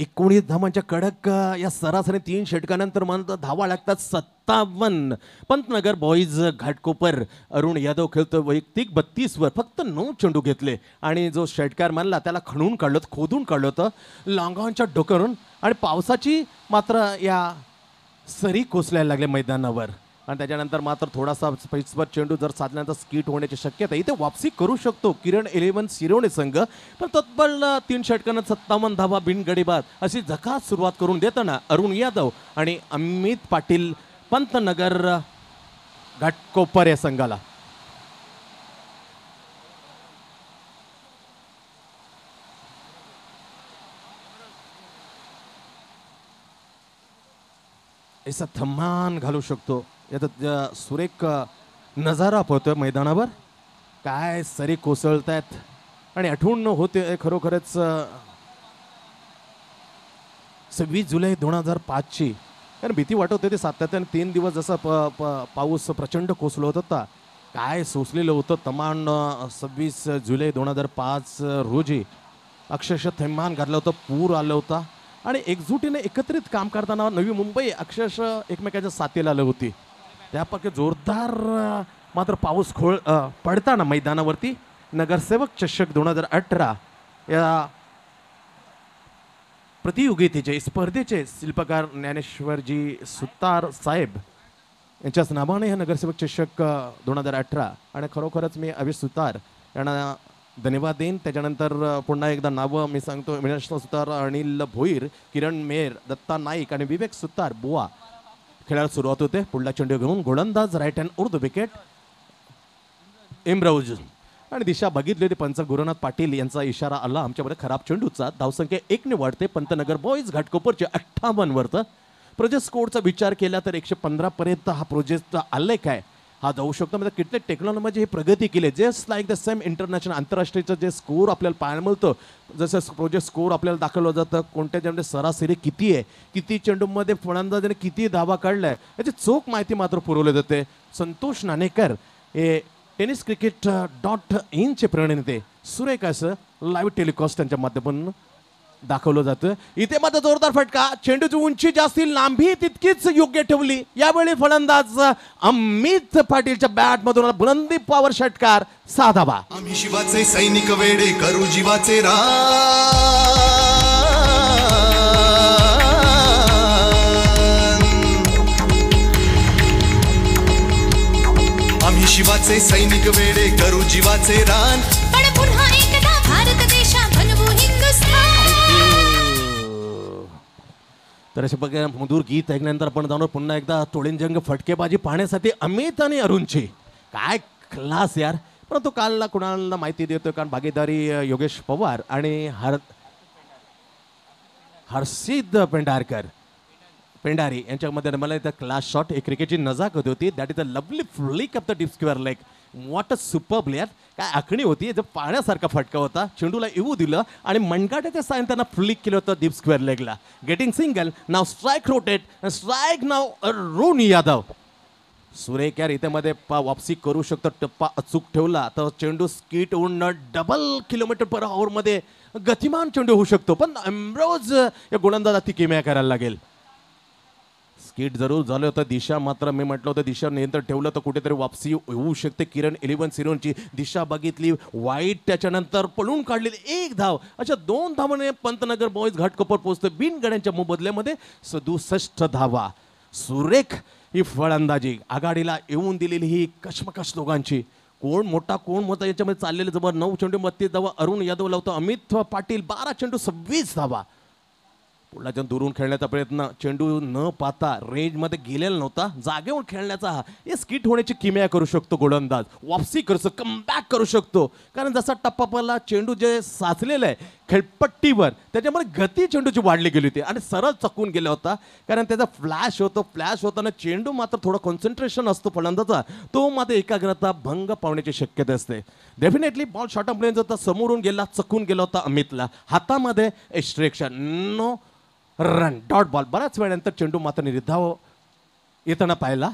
[SPEAKER 3] एकोणीस धावांच्या कडक या सरासरी तीन षटकानंतर मात्र धावा लागतात सत्तावन्न पंतनगर बॉईज घाटकोपर अरुण यादव खेळतो वैयक्तिक बत्तीसवर फक्त नऊ चेंडू घेतले आणि जो षटकार मानला त्याला खणून काढलं खोदून काढलं होतं लॉंगॉनच्या डोकरून आणि पावसाची मात्र या सरी कोसलायला लागल्या मैदानावर आणि त्याच्यानंतर मात्र थोडासा स्पेसवर चेंडू जर साधल्यानंतर स्किट होण्याची शक्यता इथे वापसी करू शकतो किरण इलेव्हन शिरवणे संघ पण तत्पर तीन षटकानं सत्तावन्न धावा बिनगडीबाद अशी झकास सुरुवात करून देताना अरुण यादव आणि अमित पाटील पंतनगर घाटकोपर या संघाला थम्मान घालू शकतो यात सुरेख नजारा पळतोय मैदानावर काय सरी कोसळत आहेत आणि आठवण होते खरोखरच सव्वीस जुलै दोन हजार पाचची कारण भीती वाटत होती सातत्याने तीन दिवस जसं प पाऊस प्रचंड कोसळत होता काय सोसलेलं होतं तमान सव्वीस जुलै दोन हजार पाच रोजी अक्षरशः थैमान घातलं होतं पूर आलं होता आणि एकजुटीने एकत्रित काम करताना नवी मुंबई अक्षरशः एकमेकाच्या साथीला आलं होती त्यापैकी जोरदार मात्र पाऊस खोळ पडताना मैदानावरती नगरसेवक चषक दोन हजार अठरा या प्रतियोगितेचे स्पर्धेचे शिल्पकार ज्ञानेश्वरजी सुतार साहेब यांच्याच नावाने हे नगरसेवक चषक दोन हजार अठरा आणि खरोखरच मी अवि सुतार यांना धन्यवाद देईन त्याच्यानंतर पुन्हा एकदा नावं मी सांगतो विनाश सुतार अनिल भोईर किरण मेर दत्ता नाईक आणि विवेक सुतार बुवा खेळायला सुरुवात होते पुढला चेंडू घेऊन गोलंदाज राईट हँड उर्द विकेट इमराऊज आणि दिशा बघितली होती पंच गुरुनाथ पाटील यांचा इशारा आला आमच्यामध्ये खराब चेंडूचा धावसंख्या ने वाढते पंतनगर बॉईज घाटकोपरचे वरत प्रोजेक्ट स्कोरचा विचार केला तर एकशे पर्यंत हा प्रोजेक्ट आलाय काय हा जाऊ शकतो म्हणजे किती टेक्नॉलॉजी ही प्रगती केली just like the same international आंतरराष्ट्रीयचं जे स्कोर आपल्याला पाहायला मिळतं जसं प्रोजेक्ट स्कोर आपल्याला दाखवलं जातं कोणत्या ज्यामध्ये सरासरी किती आहे किती चेंडूमध्ये फलंदाजाने किती धावा काढला आहे याची चोख माहिती मात्र पुरवली जाते संतोष नाणेकर हे टेनिस क्रिकेट डॉट इनचे नेते सुरेख असं लाईव्ह टेलिकास्ट त्यांच्या माध्यमातून दाखवलं जातं इथे मात्र जोरदार फटका चेंडूची उंची जास्ती लांबी तितकीच योग्य ठेवली यावेळी फलंदाज अमित पाटीलच्या बॅट मधून बुलंदी पॉवर षटकार साधावा आम्ही
[SPEAKER 4] शिवाचे सैनिक वेडे करू जीवाचे रा
[SPEAKER 3] आम्ही शिवाचे सैनिक वेडे करू जीवाचे रान तर असे बघ मधुर गीत ऐकल्यानंतर आपण जाणार पुन्हा एकदा तोळींजंग फटकेबाजी पाहण्यासाठी अमित आणि अरुणची काय क्लास यार परंतु कालला कुणाला माहिती देतो कारण भागीदारी योगेश पवार आणि हर हर्षिद पेंढारकर पेंढारी यांच्यामध्ये मला इथं क्लास शॉट एक क्रिकेटची नजाकत होती that is a lovely flick of the deep square like what a super player काय आखणी होती जे पाण्यासारखा फटका होता चेंडूला येऊ दिलं आणि मनकाट्याच्या सायन त्यांना फ्लिक केलं होतं डीप स्क्वेअर लेगला getting single now strike rotate strike now Roni Yadav सुरेख यार इथे मध्ये पा वापसी करू शकतो टप्पा अचूक ठेवला तर चेंडू स्किट होऊन डबल किलोमीटर पर आवरमध्ये गतिमान चेंडू होऊ शकतो पण एम्ब्रोज या गोलंदाजा ती किमया करायला लागेल हिट जरूर झालं होतं दिशा मात्र मी म्हटलं होतं दिशा नियंत्रण ठेवलं तर कुठेतरी वापसी होऊ शकते किरण इलेव्हन सिरोनची दिशा बघितली वाईट त्याच्यानंतर पळून काढलेली एक धाव अशा दोन धावाने पंतनगर बॉईज घाटकोपर पोहोचतो बिनगड्यांच्या मोबदल्यामध्ये सदुसष्ट धावा सुरेख ही फळंदाजी आघाडीला येऊन दिलेली ही कशमकश दोघांची कोण मोठा कोण मोठा याच्यामध्ये चाललेलं जबर नऊ चेंडू बत्तीस धावा अरुण यादव लावतो अमित पाटील बारा चेंडू सव्वीस धावा पुन्हा दुरून खेळण्याचा प्रयत्न चेंडू न पाहता मध्ये गेलेला नव्हता जागेवर खेळण्याचा हा हे स्किट होण्याची किमया करू शकतो गोलंदाज वापसी करू शकतो कमबॅक करू शकतो कारण जसा टप्पापाला चेंडू जे साचलेला आहे खेळपट्टीवर त्याच्यामुळे गती चेंडूची वाढली गेली होती आणि सरळ चकून गेला होता कारण त्याचा फ्लॅश होतो फ्लॅश होताना चेंडू मात्र थोडा कॉन्सन्ट्रेशन असतो फलंदाचा तो मात्र एकाग्रता भंग पावण्याची शक्यता असते डेफिनेटली बॉल शॉर्ट प्लेन होता समोरून गेला चकून गेला होता अमितला हातामध्ये एक्स्ट्रेक्शन नो रन डॉट बॉल बऱ्याच वेळानंतर चेंडू मात्र निर्धाव येताना पाहिला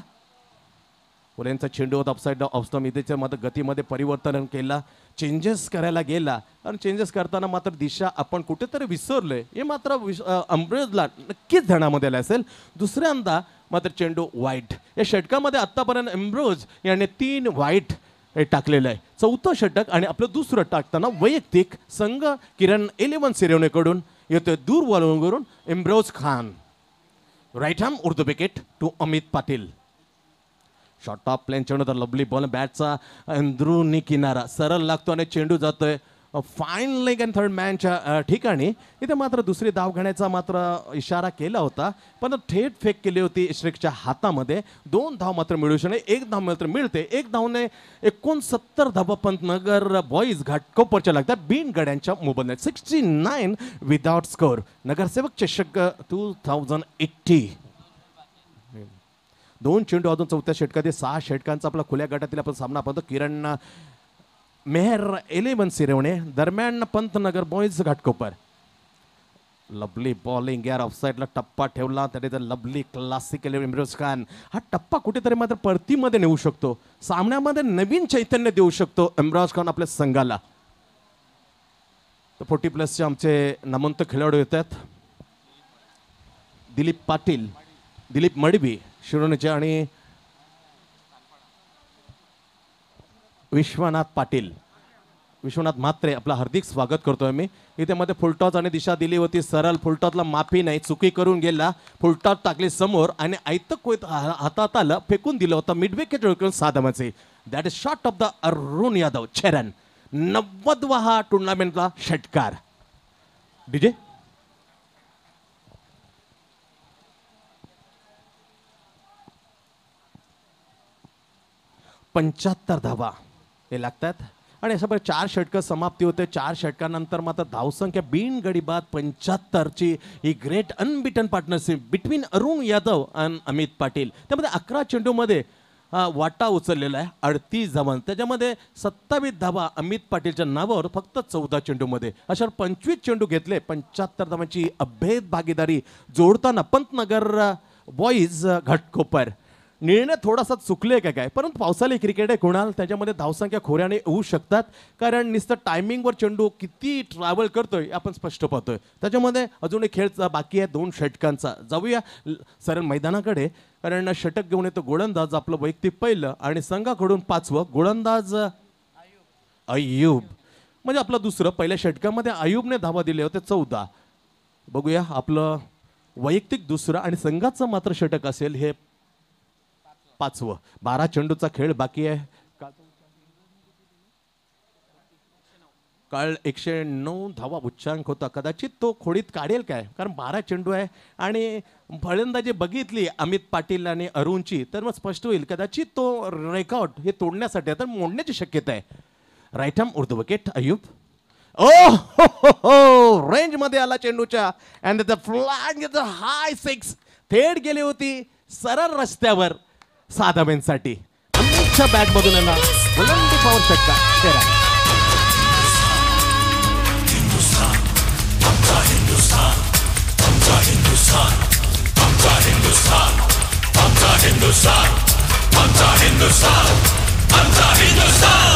[SPEAKER 3] पुरेंचा चेंडू होत अपसाईड ऑफस्टॉम इथेच्या मात्र गतीमध्ये परिवर्तन केला चेंजेस करायला गेला आणि चेंजेस करताना मात्र दिशा आपण कुठेतरी विसरलोय हे मात्र विस नक्कीच धनामध्ये आलं असेल दुसऱ्यांदा मात्र चेंडू वाईट या षटकामध्ये आत्तापर्यंत एम्ब्रोज याने तीन वाईट हे टाकलेलं आहे चौथं षटक आणि आपलं दुसरं टाकताना वैयक्तिक संघ किरण एलेवन सिरेवणेकडून येतोय दूर वळवून करून एम्ब्रोज खान राईट हॅम उर्दू wicket to Amit Patil short टॉप प्लेन चेंडू तर लवली बॉल बॅटचा अंदरुनी किनारा सरळ लागतो आणि चेंडू जातोय फाईन लेग अँड थर्ड मॅनच्या ठिकाणी इथे मात्र दुसरी धाव घेण्याचा मात्र इशारा केला होता पण थेट फेक केली होती श्रेकच्या हातामध्ये दोन धाव मात्र मिळू शकणे एक धाव मात्र मिळते एक धावने एकोणसत्तर पंत नगर बॉईज घाटकोपरच्या लागतात बीन गड्यांच्या mobile sixty nine without score नगरसेवक चषक टू थाउजंड एट्टी दोन चेंडू अजून चौथ्या षटकात सहा षटकांचा आपला खुल्या गटातील आपण सामना पाहतो किरण मेहर एलेवन सिरवणे दरम्यान Pantnagar boys Ghatkopar lovely bowling यार ऑफसाईडला टप्पा ठेवला त्याने लवली क्लासिकल इम्रोज खान हा टप्पा कुठेतरी मात्र परतीमध्ये नेऊ शकतो सामन्यामध्ये नवीन चैतन्य देऊ शकतो इम्राज खान आपल्या संघाला तर फोर्टी प्लसचे आमचे नमंत खेळाडू येतात दिलीप पाटील दिलीप मडवी शिरोणच्या आणि विश्वनाथ पाटील विश्वनाथ मात्रे आपला हार्दिक स्वागत करतोय मी इथे मध्ये फुलटॉस आणि दिशा दिली होती सरळ फुलटॉसला माफी नाही चुकी करून गेला फुलटॉस टाकली समोर आणि ऐतक कोयत हातात आलं फेकून दिलं होतं midwicket wicket that is shot of the Arun Yadav चरण नव्वदवा हा टुर्नामेंटला षटकार डीजे पंच्याहत्तर धावा हे लागतात आणि अशा पण चार षटकं समाप्ती होते चार षटकानंतर मात्र धावसंख्या बिन गडीबात पंच्याहत्तरची ही great unbeaten partnership between Arun Yadav and Amit Patil त्यामध्ये अकरा चेंडूमध्ये वाटा उचललेला आहे अडतीस धावां त्याच्यामध्ये सत्तावीस धावा अमित पाटीलच्या नावावर फक्त चौदा चेंडूमध्ये अशा पंचवीस चेंडू घेतले पंच्याहत्तर धावांची अभेद भागीदारी जोडताना पंतनगर बॉईज घाटकोपर निर्णय थोडासा चुकले का काय परंतु पावसाळी क्रिकेट आहे कुणाल त्याच्यामध्ये धावसंख्या खोऱ्याने येऊ शकतात कारण नुसतं टायमिंगवर चेंडू किती ट्रॅव्हल करतोय आपण स्पष्ट पाहतोय त्याच्यामध्ये अजून एक खेळ बाकी आहे दोन षटकांचा जाऊया सरण मैदानाकडे कारण षटक घेऊन येतो गोलंदाज आपलं वैयक्तिक पहिलं आणि संघाकडून पाचवं गोलंदाज अयुब म्हणजे आपलं दुसरं पहिल्या षटकामध्ये अयुबने धावा दिले होते चौदा बघूया आपलं वैयक्तिक दुसरं आणि संघाचं मात्र षटक असेल हे पाचवं बारा चेंडूचा खेळ बाकी आहे काळ एकशे नऊ धावा उच्चांक होता कदाचित तो खोडीत काढेल काय कारण बारा चेंडू आहे आणि फलंदाजी बघितली अमित पाटील आणि अरुणची तर मग स्पष्ट होईल कदाचित तो रेकॉर्ड हे तोडण्यासाठी तर मोडण्याची शक्यता आहे राईट हॅम उर्दू विकेट अयुब ओ हो हो हो रेंज मध्ये आला चेंडूच्या and the flag high six थेट गेली होती सरळ रस्त्यावर साधाबाईंसाठी आमच्या बॅटमधून यांना बुलंद पाहू शकता तेरा हिंदुस्तान आमचा हिंदुस्तान
[SPEAKER 2] आमचा हिंदुस्तान आमचा हिंदुस्तान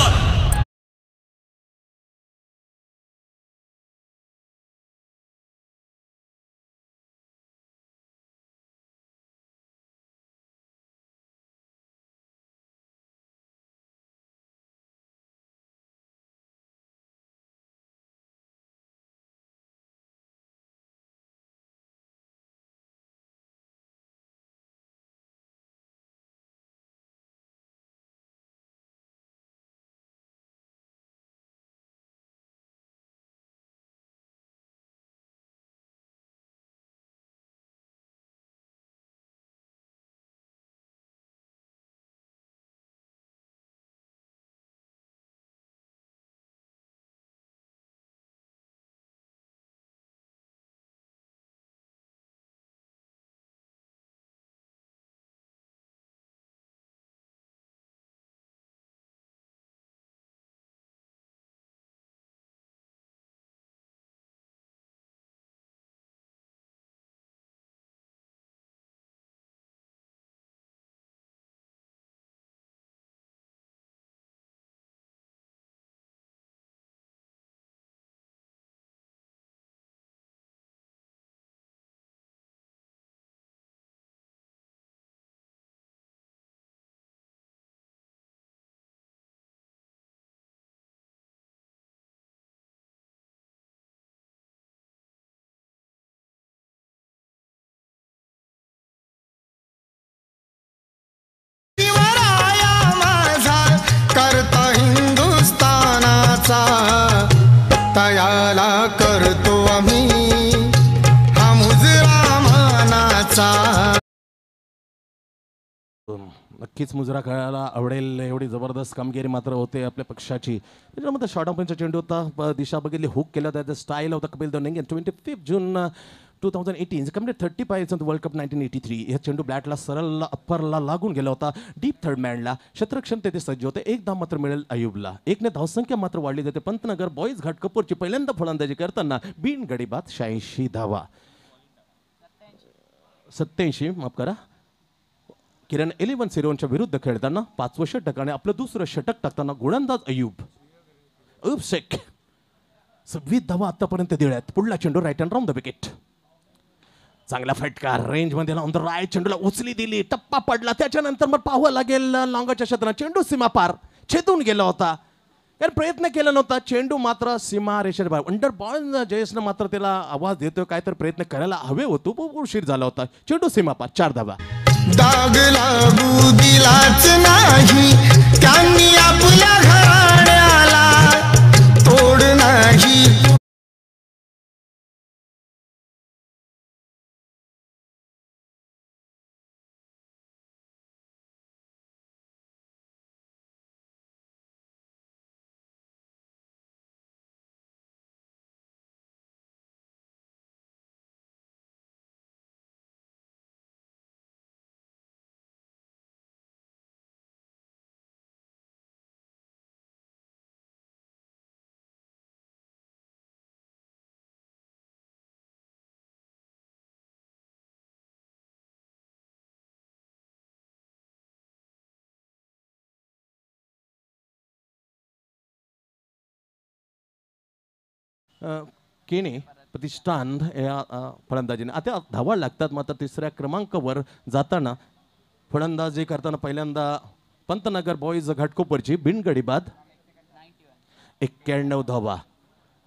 [SPEAKER 3] नक्कीच मुजरा खेळायला आवडेल एवढी जबरदस्त कामगिरी मात्र होते आपल्या पक्षाची त्याच्यामध्ये शॉर्ट ऑफचा चेंडू होता दिशा बघितली हुक केला त्याचा स्टाईल होता कपिल दोन twenty fifth June two thousand eighteen complete thirty five world cup nineteen eighty three ह्या चेंडू बॅटला सरलला अप्परला लागून गेला होता डीप थर्ड मॅनला शत्रक्षण तेथे सज्ज होते एक धाव मात्र मिळेल अयुबला एकने धावसंख्या मात्र वाढली जाते पंतनगर बॉईज घाट कपूरची पहिल्यांदा फलंदाजी करताना बिन गडीबात शहाऐंशी धावा सत्याऐंशी माफ करा किरण इलेव्हन सेरोनच्या विरुद्ध खेळताना पाचवं षटक आणि आपलं दुसरं षटक टाकताना गोळंदाज अयुब अयुब शेख सव्वीस धावा आतापर्यंत दिल्यात पुढला चेंडू right and round the wicket चांगला फटकार रेंजमध्ये लावून राईट चेंडूला उचली दिली टप्पा पडला त्याच्यानंतर मग पाहावं लागेल लॉंगाच्या क्षेत्रात चेंडू सीमा पार छेदून गेला होता कारण प्रयत्न केला नव्हता चेंडू मात्र सीमा रेषेत बाहेर अंडर बॉल जयेशनं मात्र त्याला आवाज देतोय काय तर प्रयत्न करायला हवे होतो उशीर झाला होता चेंडू सीमा पार चार धावा दाग लागू
[SPEAKER 2] दिलाच नाही त्यांनी आपल्या आला तोड नाही केणे प्रतिष्ठान या
[SPEAKER 3] फलंदाजीने आता धावा लागतात मात्र तिसऱ्या क्रमांकावर जाताना फलंदाजी करताना पहिल्यांदा पंतनगर बॉईज घाटकोपरची बिनगडी बाद एक्क्याण्णव धावा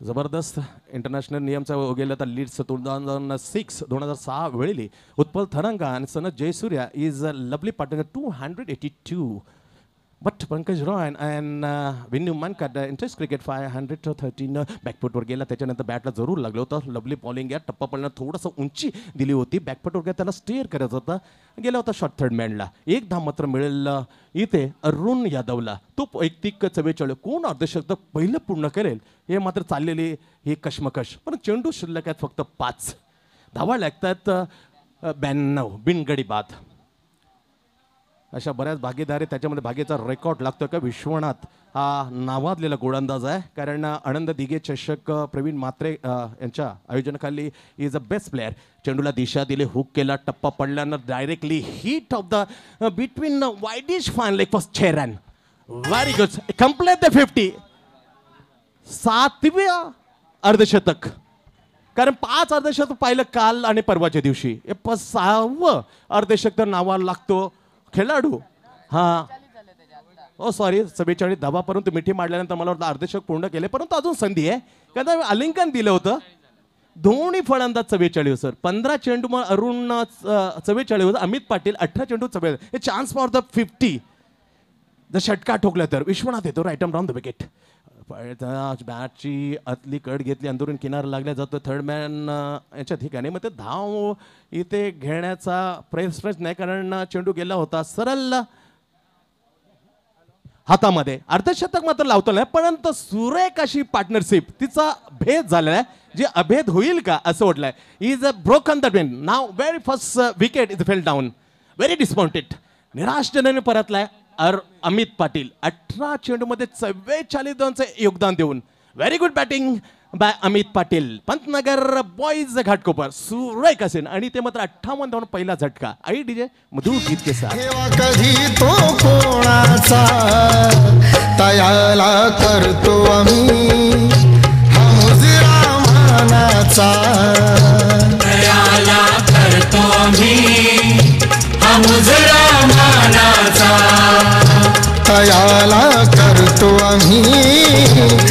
[SPEAKER 3] जबरदस्त इंटरनॅशनल नियमचा गेला तर लीड्स दोन हजार सिक्स दोन हजार सहा वेळेली उत्पल थरंगा आणि Sanath Jayasuriya is a lovely partner two hundred eighty two but Pankaj Roy and विन्यू the interest cricket five hundred thirteen बॅकफुटवर गेला त्याच्यानंतर बॅटला जरूर लागलं होतं लवली बॉलिंग या टप्पा पडल्यानं थोडंसं उंची दिली होती बॅकफुटवर गेला त्याला स्टेअर करत होता गेला होता शॉर्ट थर्ड मॅनला एक धाम मात्र मिळेल uh, इथे अरुण यादवला तो चवी चव्वेचाळीस कोण अर्धशतक पहिलं पूर्ण करेल हे मात्र चाललेले हे कशमकश पण चेंडू शिल्लक आहेत फक्त पाच धावा लागतात uh, ब्याण्णव बिनगडी बाद अशा बऱ्याच भागीदारी त्याच्यामध्ये भागीचा रेकॉर्ड लागतो का विश्वनाथ हा नावाजलेला गोलंदाज आहे कारण आनंद दिगे चषक प्रवीण मात्रे यांच्या आयोजनाखाली इज अ बेस्ट प्लेअर चेंडूला दिशा दिली हुक केला टप्पा पडल्यानं directly hit of the between वायडिश फायन लाईक फर्स्ट छे run very good complete the fifty सातव्या अर्धशतक कारण पाच अर्धशतक पाहिलं काल आणि परवाच्या दिवशी सहावं अर्धशतक नावाला लागतो खेळाडू हा ओ सॉरी सभेच्या धाबा परंतु मिठी मारल्यानंतर मला वाटतं अर्धशक पूर्ण केले परंतु अजून संधी आहे कारण आलिंकन दिलं होतं धोनी फळंदाज चव्वेचाळीस सर पंधरा चेंडू मग अरुण चव्वेचाळीस अमित पाटील अठरा चेंडू चव्वे हे चान्स फॉर द फिफ्टी जर षटका ठोकल्या तर विश्वनाथ येतो राईट राऊन द विकेट पळता बॅटची आतली कट घेतली अंदरून किनार लागल्या जातो थर्ड मॅन याच्या ठिकाणी मग ते धाव इथे घेण्याचा प्रयत्नच नाही कारण चेंडू गेला होता सरळ हातामध्ये अर्धशतक मात्र लावतो नाही परंतु सुरेख अशी पार्टनरशिप तिचा भेद झालेला आहे जे अभेद होईल का असं वाटलंय इज अ ब्रोकन द ट्वेन now very first wicket is fell down very discounted निराशजनाने परतलाय अर अमित पाटील अठरा चेंडूमध्ये चव्वेचाळीस दोनचं योगदान देऊन very good batting by Amit Patil Pantnagar boys Ghatkopar सुरय असेल आणि ते मात्र अठ्ठावन्न धावून पहिला झटका आई डीजे मधु गीत के कधी तो कोणाचा तयाला करतो आम्ही
[SPEAKER 4] तयाला करतो आम्ही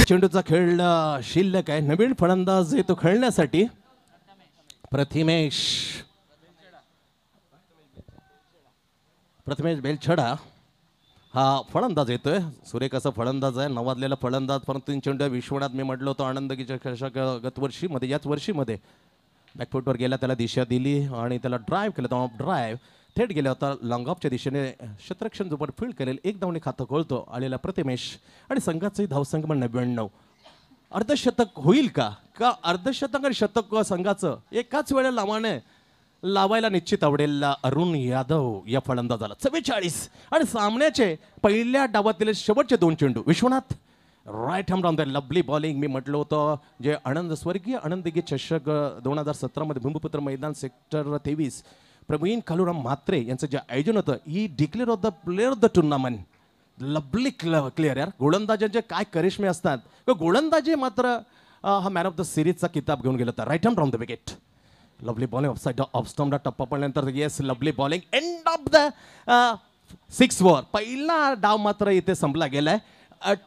[SPEAKER 3] चेंडूचा खेळ शिल्लक आहे नवीन फलंदाज येतो खेळण्यासाठी प्रथिमेश प्रथमेश बेलछडा हा फलंदाज येतोय सुरेख असा फलंदाज आहे नवाजलेला फलंदाज परंतु चेंडू विश्वनाथ मी म्हटलं होतं आनंदगीच्या मध्ये याच वर्षीमध्ये वर गेला त्याला दिशा दिली आणि त्याला ड्राईव्ह केला तो ड्राईव्ह थेट गेला होता लॉंगॉपच्या दिशेने शत्रक्षण दुपार फील्ड करेल एक धावणे खातं खोलतो आलेला प्रतिमेश आणि संघाचंही धावसंख्या नव्याण्णव अर्धशतक होईल का का अर्धशतक आणि शतक संघाचं एकाच वेळेला लावाने लावायला निश्चित आवडेल अरुण यादव या फलंदाजाला चव्वेचाळीस आणि सामन्याचे पहिल्या डावातील शेवटचे दोन चेंडू Vishwanath right arm on the lovely bowling मी म्हटलं होतं जे आनंद स्वर्गीय आनंदगी चषक दोन हजार सतरामध्ये भूमिपुत्र मैदान सेक्टर तेवीस प्रवीण कालुराम मात्रे यांचं जे आयोजन होतं ही declare of the player of the tournament lovely क्ल क्लिअर यार गोलंदाजांचे काय करिश्मे असतात गोलंदाजी मात्र हा मॅन ऑफ द सिरीजचा किताब घेऊन गेला होता right arm from the wicket lovely bowling offside ऑफस्टॉमला टप्पा पडल्यानंतर yes lovely bowling end of the six over पहिला डाव मात्र इथे संपला गेलाय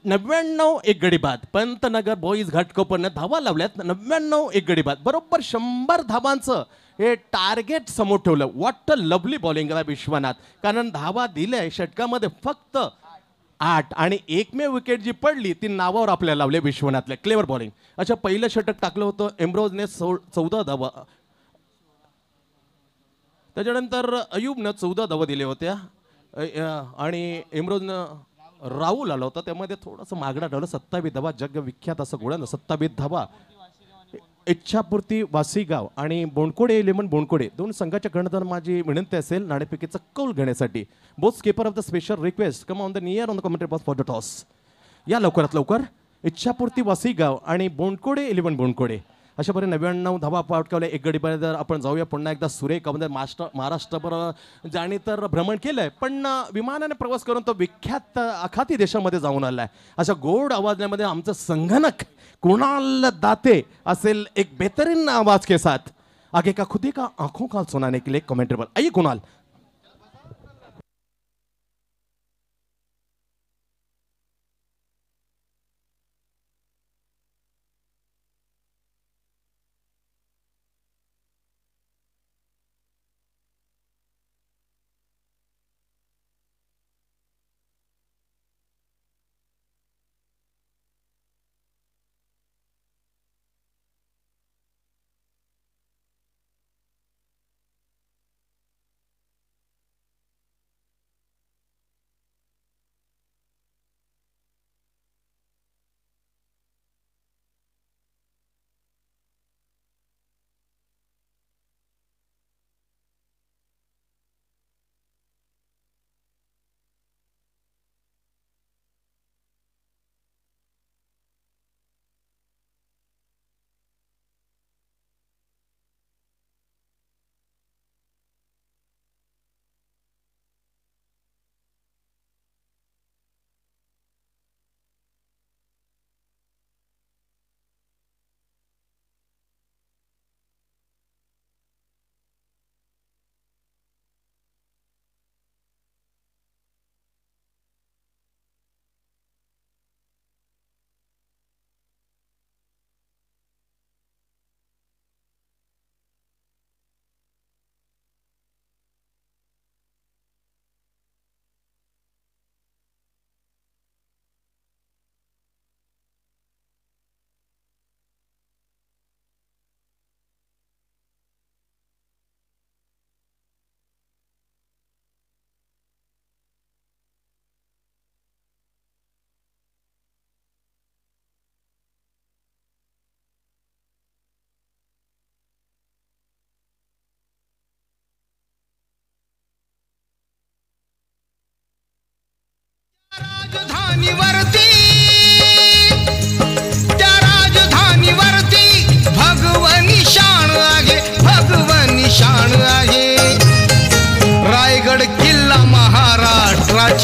[SPEAKER 3] नव्याण्णव एक गडीबाद पंतनगर बॉईज घाटकोपरने धावा लावल्यात नव्याण्णव एक गडीबाद बरोबर शंभर धावांचं हे टार्गेट समोर ठेवलं वॉट अ लवली बॉलिंग आहे विश्वनाथ कारण धावा दिल्या षटकामध्ये फक्त आठ आणि एकमेव विकेट जी पडली ती नावावर आपल्याला लावले विश्वनाथल्या क्लेवर बॉलिंग अच्छा पहिलं षटक टाकलं होतं एम्ब्रोजने सो चौदा धावा त्याच्यानंतर अयुबनं चौदा धावा दिल्या होत्या आणि एम्ब्रोजनं राहुल आला होता त्यामध्ये थोडंसं मागडा ठेवलं सत्तावीस धावा विख्यात असं गोळ्यानं सत्तावीस धावा इच्छापूर्ती वासीगाव आणि बोंडकोडे इलेव्हन बोंडकोडे दोन संघाच्या कर्णधार माझी विनंती असेल नाणेपिकेचा कौल घेण्यासाठी both skipper of the special request come on the near on the commentary box for the toss या लवकरात लवकर इच्छापूर्ती वासीगाव आणि बोंडकोडे इलेव्हन बोंडकोडे अशा बरे नव्याण्णव धावा पाटकावल्या एक गडीपर्यंत आपण जाऊया पुन्हा एकदा सुरेख म्हणजे महाराष्ट्र महाराष्ट्रभर जाणी तर भ्रमण केलं आहे पण विमानाने प्रवास करून तो विख्यात आखाती देशामध्ये जाऊन आला आहे अशा गोड आवाजण्यामध्ये आमचं संगणक कुणाल दाते असेल एक बेहतरीन आवाज के साथ आगे का खुदी का आंखों का सुनाने के लिए कमेंटेबल आइए कुणाल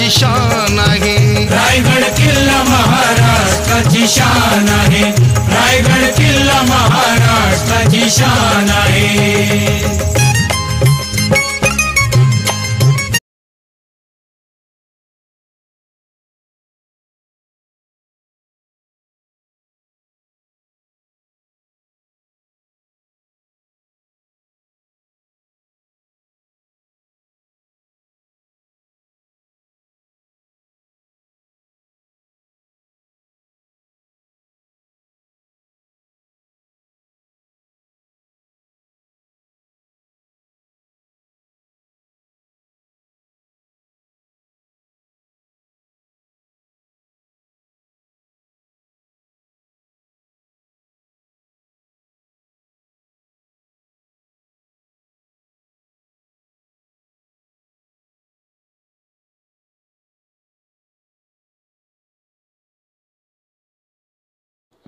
[SPEAKER 4] महाराष्ट्राची शान आहे रायगड किल्ला महाराष्ट्राची शान
[SPEAKER 2] आहे रायगड किल्ला महाराष्ट्राची शान आहे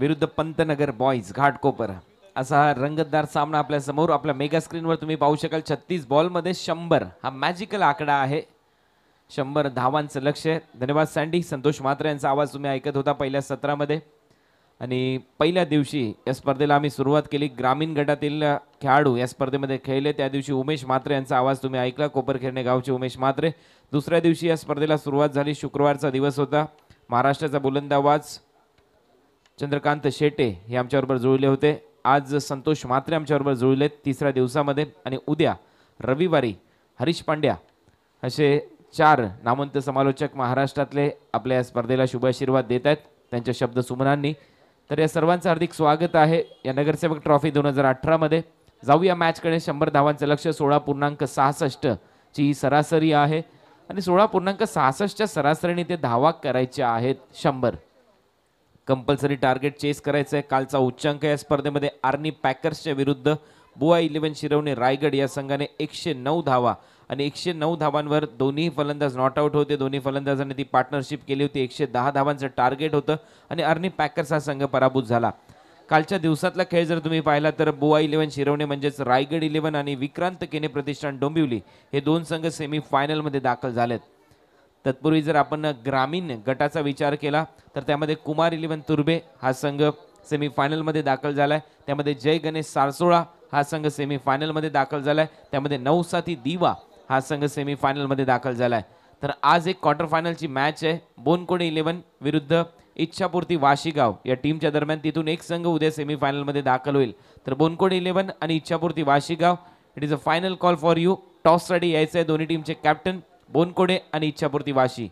[SPEAKER 1] विरुद्ध पंतनगर बॉईज घाटकोपर असा हा रंगतदार सामना आपल्या समोर आपल्या मेगा स्क्रीनवर तुम्ही पाहू शकाल छत्तीस बॉलमध्ये शंभर हा मॅजिकल आकडा आहे शंभर धावांचं लक्ष धन्यवाद सँडी संतोष म्हात्रे यांचा आवाज तुम्ही ऐकत होता पहिल्या सत्रामध्ये आणि पहिल्या दिवशी या स्पर्धेला आम्ही सुरुवात केली ग्रामीण गटातील खेळाडू या स्पर्धेमध्ये खेळले त्या दिवशी उमेश म्हात्रे यांचा आवाज तुम्ही ऐकला कोपरखेरणे गावचे उमेश म्हात्रे दुसऱ्या दिवशी या स्पर्धेला सुरुवात झाली शुक्रवारचा दिवस होता महाराष्ट्राचा बुलंदावाज चंद्रकांत शेटे हे आमच्याबरोबर जुळले होते आज संतोष मात्रे आमच्याबरोबर जुळले तिसऱ्या दिवसामध्ये आणि उद्या रविवारी हरीश पांड्या असे चार नामवंत समालोचक महाराष्ट्रातले आपल्या या स्पर्धेला शुभाशीर्वाद देत आहेत त्यांच्या शब्द सुमनांनी तर या सर्वांचं हार्दिक स्वागत आहे या नगरसेवक ट्रॉफी दोन हजार अठरामध्ये जाऊ या मॅचकडे शंभर धावांचं लक्ष सोळा पूर्णांक सहासष्टची ची ही सरासरी आहे आणि सोळा पूर्णांक सहासष्टच्या सरासरीने ते धावा करायच्या आहेत शंभर कंपल्सरी टार्गेट चेस करायचं आहे कालचा उच्चांक या स्पर्धेमध्ये आर्नी पॅकर्सच्या विरुद्ध बुआ इलेव्हन शिरवणे रायगड या संघाने एकशे नऊ धावा आणि एकशे नऊ धावांवर दोन्ही फलंदाज नॉट आऊट होते दोन्ही फलंदाजांनी ती पार्टनरशिप केली होती एकशे दहा धावांचं टार्गेट होतं आणि अर्नी पॅकर्स हा संघ पराभूत झाला कालच्या दिवसातला खेळ जर तुम्ही पाहिला तर बुआ इलेव्हन शिरवणे म्हणजेच रायगड इलेव्हन आणि विक्रांत केने प्रतिष्ठान डोंबिवली हे दोन संघ सेमी फायनलमध्ये दाखल झालेत तत्पूर्वी जर आपण ग्रामीण गटाचा विचार केला तर त्यामध्ये कुमार इलेव्हन तुर्बे हा संघ सेमीफायनलमध्ये दाखल झाला आहे त्यामध्ये जय गणेश सारसोळा हा संघ सेमीफायनलमध्ये दाखल झाला आहे त्यामध्ये नवसाथी दिवा हा संघ सेमीफायनलमध्ये दाखल झाला आहे तर आज एक क्वार्टर फायनलची मॅच आहे बोनकोडे इलेवन विरुद्ध इच्छापूर्ती वाशीगाव या टीमच्या दरम्यान तिथून एक संघ उद्या सेमीफायनलमध्ये दाखल होईल तर बोनकोडे इलेवन आणि Ichchhapurti Vashigaon it is a final call for you टॉससाठी यायचं आहे दोन्ही टीमचे कॅप्टन बोनकोडे आणि इच्छापूर्ती वाशी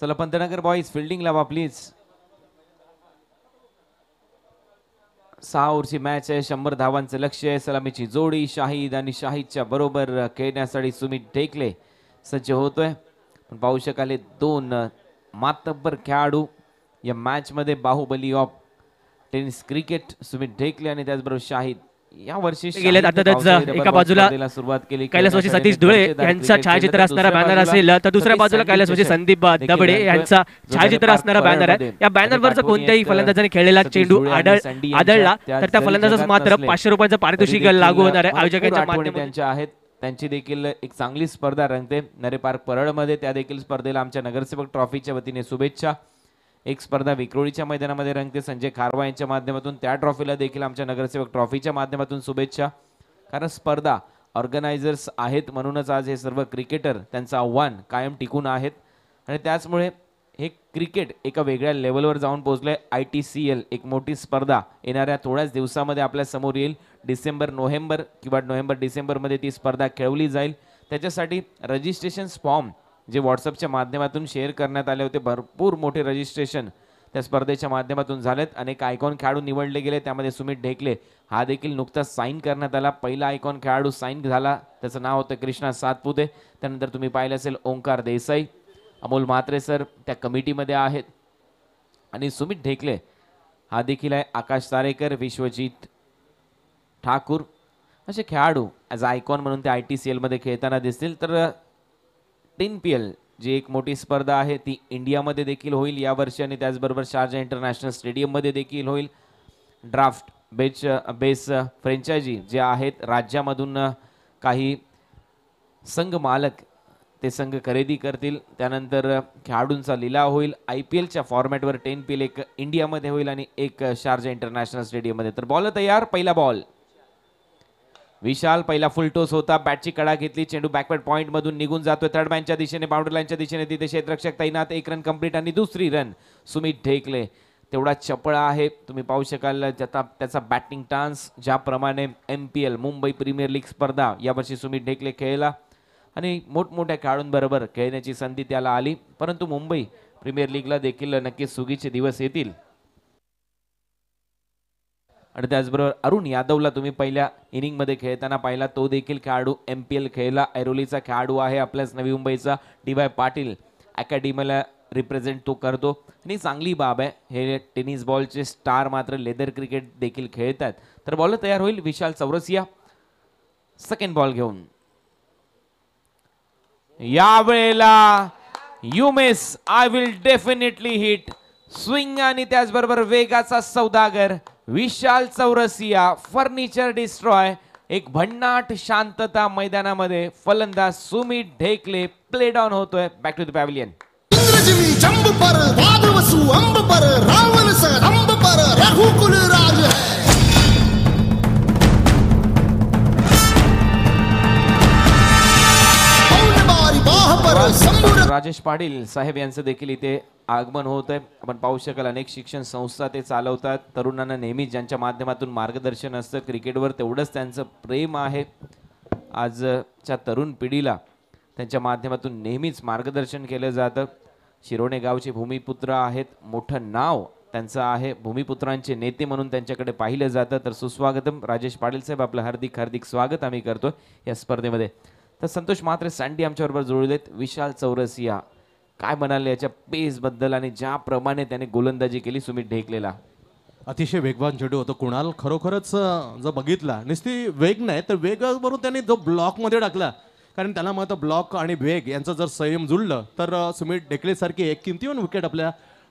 [SPEAKER 1] चला पंतनगर बॉईज फिल्डिंग लावा प्लीज सहा ओव्हरची मॅच आहे शंभर धावांचं लक्ष आहे सलामीची जोडी शाहिद आणि शाहिदच्या बरोबर खेळण्यासाठी सुमित टेकले सज्ज होतोय पण पाहू शकाले दोन मातब्बर खेळाडू या मॅचमध्ये Baahubali of tennis cricket Sumit Dhekle आणि त्याचबरोबर शाहिद या वर्षी गेल्यात त्याच एका बाजूला सुरुवात केली वर्षी सतीश धुळे यांचा छायाचित्र असणारा बॅनर असेल तर दुसऱ्या बाजूला वर्षी संदीप दबडे यांचा छायाचित्र असणारा बॅनर आहे या बॅनर जर कोणत्याही फलंदाजाने खेळलेला चेंडू आदळला तर त्या फलंदाजास मात्र पाचशे रुपयांचा पारितोषिक लागू होणार आहे आयोजकांच्या त्यांच्या आहेत त्यांची देखील एक चांगली स्पर्धा रंगते नरेपार्क परळमध्ये त्या देखील स्पर्धेला आमच्या नगरसेवक ट्रॉफीच्या वतीने शुभेच्छा एक स्पर्धा विक्रोळीच्या मैदानामध्ये रंगते संजय खारवा यांच्या माध्यमातून त्या ट्रॉफीला देखील आमच्या नगरसेवक ट्रॉफीच्या माध्यमातून शुभेच्छा कारण स्पर्धा ऑर्गनायझर्स आहेत म्हणूनच आज हे सर्व क्रिकेटर त्यांचं आव्हान कायम टिकून आहेत आणि त्याचमुळे हे क्रिकेट एका वेगळ्या लेवलवर जाऊन पोहोचलं आहे आय टी सी एल एक मोठी स्पर्धा येणाऱ्या थोड्याच दिवसामध्ये आपल्या समोर येईल डिसेंबर नोव्हेंबर किंवा नोव्हेंबर डिसेंबरमध्ये ती स्पर्धा खेळवली जाईल त्याच्यासाठी रजिस्ट्रेशन फॉर्म जे व्हॉट्सअपच्या माध्यमातून शेअर करण्यात आले होते भरपूर मोठे रजिस्ट्रेशन त्या स्पर्धेच्या माध्यमातून झालेत अनेक आयकॉन खेळाडू निवडले गेले त्यामध्ये सुमित ढेकले हा देखील नुकताच साईन करण्यात आला पहिला आयकॉन खेळाडू साईन झाला त्याचं नाव होतं कृष्णा सातपुते त्यानंतर तुम्ही पाहिलं असेल ओंकार देसाई अमोल मात्रे सर त्या कमिटीमध्ये आहेत आणि सुमित ढेकले हा देखील आहे आकाश तारेकर विश्वजित ठाकूर असे खेळाडू ॲज आयकॉन म्हणून ते आय टी सी एलमध्ये खेळताना दिसतील तर टेन पी एल जी एक मोठी स्पर्धा आहे ती इंडियामध्ये देखील होईल यावर्षी आणि त्याचबरोबर शारजा इंटरनॅशनल स्टेडियममध्ये देखील होईल ड्राफ्ट बेच बेस फ्रँचायजी जे आहेत राज्यामधून काही संघ मालक ते संघ खरेदी करतील त्यानंतर खेळाडूंचा लिलाव होईल आय पी एलच्या फॉर्मॅटवर टेन पी एल एक इंडियामध्ये होईल आणि एक शारजा इंटरनॅशनल स्टेडियममध्ये तर बॉल तयार पहिला बॉल विशाल पहिला फुलटोस होता बॅटची कडा घेतली चेंडू बॅकवर्ड पॉईंटमधून निघून जातोय थर्ड मॅनच्या दिशेने बाउंड्री लाईनच्या दिशेने तिथे क्षेत्रक्षक तैनात एक रन कंप्लीट आणि दुसरी रन सुमित ढेकले तेवढा चपळा आहे तुम्ही पाहू शकाल ज्याचा त्याचा बॅटिंग टान्स ज्याप्रमाणे M P L Mumbai premier league स्पर्धा यावर्षी सुमित ढेकले खेळला आणि मोठमोठ्या खेळाडूंबरोबर खेळण्याची संधी त्याला आली परंतु मुंबई प्रीमियर लीगला देखील नक्कीच सुगीचे दिवस येतील आणि त्याचबरोबर अरुण यादवला तुम्ही पहिल्या इनिंगमध्ये खेळताना पाहिला तो देखील खेळाडू एम पी एल खेळला ऐरोलीचा खेळाडू आहे आपल्याच नवी मुंबईचा डी वाय पाटील अकॅडमीला रिप्रेझेंट तो करतो आणि चांगली बाब आहे हे टेनिस बॉलचे स्टार मात्र लेदर क्रिकेट देखील खेळतात तर बॉल तयार होईल विशाल चौरसिया सेकंड बॉल घेऊन यावेळेला you miss I will definitely hit swing आणि त्याचबरोबर वेगाचा सौदागर विशाल चौरसिया फर्निचर डिस्ट्रॉय एक भन्नाट शांतता मैदानामध्ये फलंदाज सुमित ढेकले प्ले डाऊन होतोय back to the pavilion Rajesh Patil साहेब यांचं देखील इथे आगमन होत आहे आपण पाहू शकाल अनेक शिक्षण संस्था ते चालवतात तरुणांना नेहमीच ज्यांच्या माध्यमातून मार्गदर्शन असतं क्रिकेटवर तेवढंच त्यांचं प्रेम आहे आजच्या तरुण पिढीला त्यांच्या माध्यमातून नेहमीच मार्गदर्शन केलं जातं शिरोणे गावचे भूमिपुत्र आहेत मोठं नाव त्यांचं आहे भूमिपुत्रांचे नेते म्हणून त्यांच्याकडे पाहिलं जातं तर सुस्वागतम राजेश पाटील साहेब आपलं हार्दिक हार्दिक स्वागत आम्ही करतो या स्पर्धेमध्ये तर संतोष मात्र सँडी आमच्याबरोबर जुळलेत विशाल चौरसिया काय म्हणाले याच्या पेसबद्दल आणि ज्याप्रमाणे त्याने गोलंदाजी केली सुमित ढेकलेला अतिशय वेगवान चेडू होतो
[SPEAKER 3] कुणाल खरोखरच जर बघितला नुसती वेग नाही तर वेगवरून त्याने जो ब्लॉकमध्ये टाकला कारण त्याला मग ब्लॉक आणि वेग यांचं जर संयम जुळलं तर सुमित ढेकलेसारखी एक किमतीवन
[SPEAKER 1] विकेट आपल्या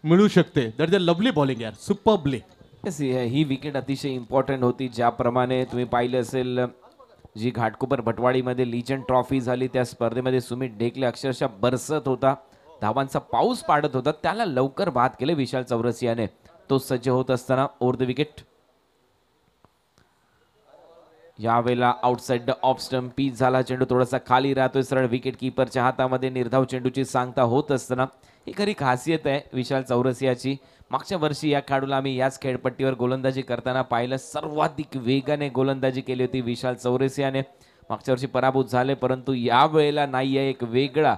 [SPEAKER 1] मिळू शकते that is a lovely bowling यार यस ही विकेट अतिशय इम्पॉर्टंट होती ज्याप्रमाणे तुम्ही पाहिलं असेल जी घाटकोपर भटवाडीमध्ये लीजेंड ट्रॉफी झाली त्या स्पर्धेमध्ये सुमित ढेकले अक्षरशः बरसत होता धावांचा पाऊस पाडत होता त्याला लवकर बाद केले विशाल चौरसियाने तो सज्ज होत असताना ओव्हर द विकेट यावेळेला side the off stump pitch झाला चेंडू थोडासा खाली राहतोय सरळ विकेट किपरच्या हातामध्ये निर्धाव चेंडूची सांगता होत असताना ही खरी खासियत आहे विशाल चौरसियाची मागच्या वर्षी या खेळाडूला आम्ही याच खेळपट्टीवर गोलंदाजी करताना पाहिलं सर्वाधिक वेगाने गोलंदाजी केली होती विशाल चौरसियाने मागच्या वर्षी पराभूत झाले परंतु या वेळेला नाही आहे एक वेगळा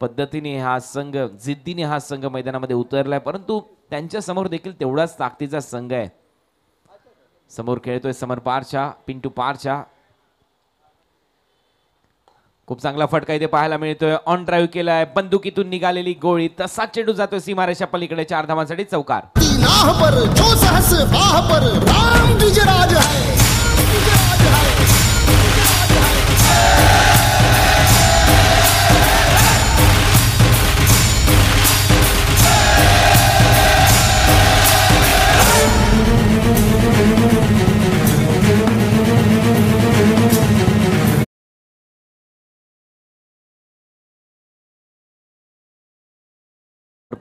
[SPEAKER 1] पद्धतीने हा संघ जिद्दीने हा संघ मैदानामध्ये उतरलाय परंतु त्यांच्या समोर देखील तेवढाच ताकदीचा संघ आहे समोर खेळतोय समर पारशा पिंटू पारशा खूप चांगला फटका इथे पाहायला मिळतोय ऑन ड्राईव्ह केलाय बंदुकीतून निघालेली गोळी तसा चेंडू जातोय सीमारेषा पलीकडे चार धावांसाठी चौकार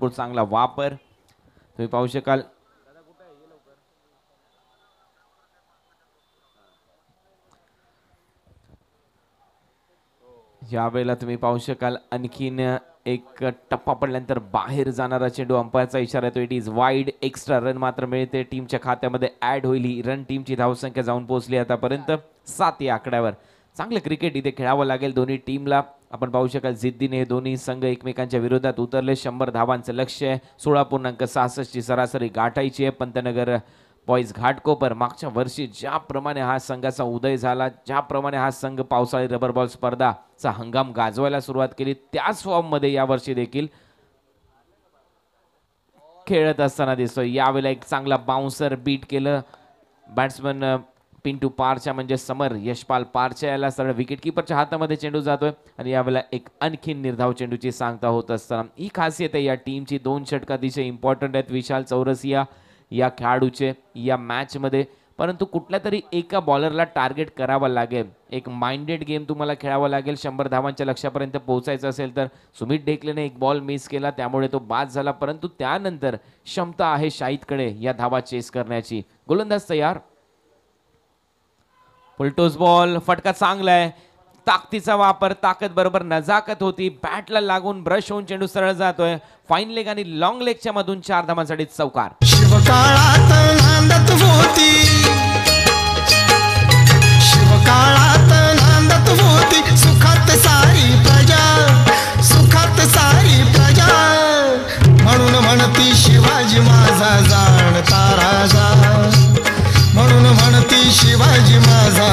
[SPEAKER 1] चांगला वापर तुम्ही पाहू शकाल यावेळेला तुम्ही पाहू शकाल आणखीन एक टप्पा पडल्यानंतर बाहेर जाणारा चेंडू अंपायरचा इशारा येतो it is wide extra run मात्र मिळते टीमच्या खात्यामध्ये ऍड होईल ही रन टीमची धावसंख्या जाऊन पोहोचली आतापर्यंत सात या आकड्यावर चांगलं क्रिकेट इथे खेळावं लागेल दोन्ही टीमला आपण पाहू शकाल जिद्दीने दोन्ही संघ एकमेकांच्या विरोधात उतरले शंभर धावांचं लक्ष्य आहे सोळा पूर्णांक सहासष्टची सरासरी गाठायची आहे पंतनगर बॉईज घाटकोपर मागच्या वर्षी ज्याप्रमाणे हा संघाचा उदय झाला ज्याप्रमाणे हा संघ पावसाळी रबर बॉल स्पर्धाचा हंगाम गाजवायला सुरुवात केली त्याच फॉर्ममध्ये यावर्षी देखील खेळत असताना दिसतोय यावेळेला एक चांगला बाउन्सर बीट केलं बॅट्समन पिंटू पारच्या म्हणजे समर यशपाल पारच्या याला सरळ विकेटकीपरच्या हातामध्ये चेंडू जातोय आणि यावेळेला एक आणखीन निर्धाव चेंडूची सांगता होत असताना ही खासियत आहे या टीमची दोन षटक अतिशय इम्पॉर्टंट आहेत विशाल चौरसिया या खेळाडूचे या मॅचमध्ये परंतु कुठल्या तरी एका बॉलरला टार्गेट करावा लागेल एक माइंडेड गेम तुम्हाला खेळावा लागेल शंभर धावांच्या लक्षापर्यंत पोहोचायचं असेल तर सुमित ढेकलेने एक बॉल मिस केला त्यामुळे तो बाद झाला परंतु त्यानंतर क्षमता आहे शाहीदकडे या धावा चेस करण्याची गोलंदाज तयार फुलटोस बॉल फटका चांगला आहे ताकदीचा वापर ताकद बरोबर नजाकत होती बॅटला लागून ब्रश होऊन चेंडू सरळ जातोय फाईन लेग आणि लॉंग लेगच्या मधून चार धामांसाठी चौकार शिवकाळात होती
[SPEAKER 2] शिवाजी माझा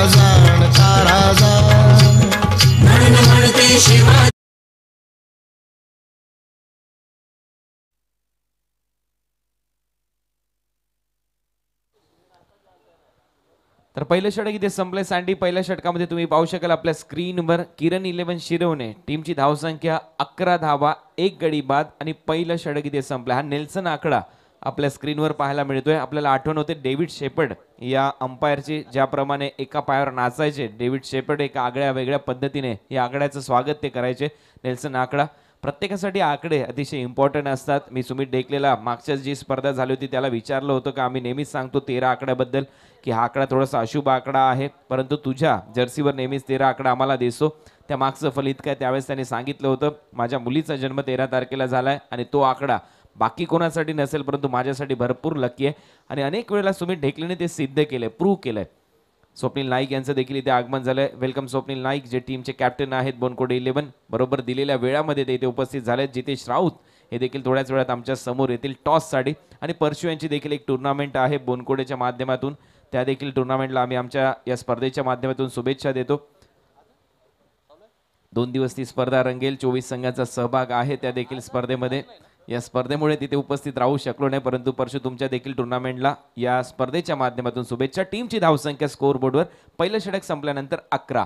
[SPEAKER 1] तर पहिलं षटक इथे संपले सांडी पहिल्या षटकामध्ये तुम्ही पाहू शकाल आपल्या स्क्रीनवर किरण इलेव्हन शिरवणे टीमची धावसंख्या अकरा धावा एक गडी बाद आणि पहिलं षटक इथे संपलं हा नेल्सन आकडा आपल्या स्क्रीनवर पाहायला मिळतोय आपल्याला आठवण होते डेव्हिड शेपर्ड या अंपायरची ज्याप्रमाणे एका पायावर नाचायचे डेव्हिड शेपर्ड एका आगळ्या वेगळ्या पद्धतीने या आकड्याचं स्वागत ते करायचे नेल्सन आकडा प्रत्येकासाठी आकडे अतिशय इम्पॉर्टंट असतात मी सुमित डेकलेला मागच्याच जी स्पर्धा झाली होती त्याला विचारलं होतं का आम्ही नेहमीच सांगतो तेरा आकड्याबद्दल की हा आकडा थोडासा अशुभ आकडा आहे परंतु तुझ्या जर्सीवर नेहमीच तेरा आकडा आम्हाला दिसतो त्या मागचं फलित काय त्यावेळेस त्यांनी सांगितलं होतं माझ्या मुलीचा जन्म तेरा तारखेला झाला आहे आणि तो आकडा बाकी कोणासाठी नसेल परंतु माझ्यासाठी भरपूर लकी आहे आणि अनेक वेळेला सुमित ढेकलेने ते सिद्ध केलं प्रूव्ह केलंय स्वप्नील नाईक यांचं देखील इथे आगमन झालंय वेलकम स्वप्नील नाईक जे टीमचे कॅप्टन आहेत बोनकोडे इलेव्हन बरोबर दिलेल्या वेळामध्ये ते इथे उपस्थित झाले आहेत जितेश राऊत हे देखील थोड्याच वेळात आमच्या समोर येतील टॉससाठी आणि परशु यांची देखील एक टुर्नामेंट आहे बोनकोडेच्या माध्यमातून त्या देखील टुर्नामेंटला आम्ही आमच्या या स्पर्धेच्या माध्यमातून शुभेच्छा देतो दोन दिवस ती स्पर्धा रंगेल चोवीस संघांचा सहभाग आहे त्या देखील स्पर्धेमध्ये या स्पर्धेमुळे तिथे उपस्थित राहू शकलो नाही परंतु परशु तुमच्या देखील टुर्नामेंटला या स्पर्धेच्या माध्यमातून शुभेच्छा टीमची धावसंख्या स्कोर बोर्डवर पहिलं षटक संपल्यानंतर अकरा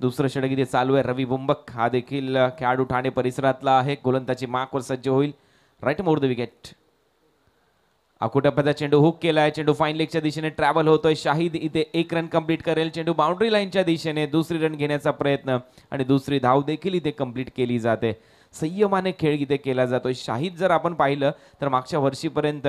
[SPEAKER 1] दुसरं षटक इथे चालू आहे रवी बुंबक हा देखील खेळाडू ठाणे परिसरातला आहे गोलंदाची माकवर सज्ज होईल राईट मोर द विकेट अकुटप्पाचा चेंडू हुक केला आहे चेंडू फाईन लेगच्या दिशेने ट्रॅव्हल होतोय शाहिद इथे एक रन कम्प्लीट करेल चेंडू बाउंड्री लाईनच्या दिशेने दुसरी रन घेण्याचा प्रयत्न आणि दुसरी धाव देखील इथे कंप्लीट केली जाते संयमाने खेळ इथे केला जातो शाहीद जर आपण पाहिलं तर मागच्या वर्षीपर्यंत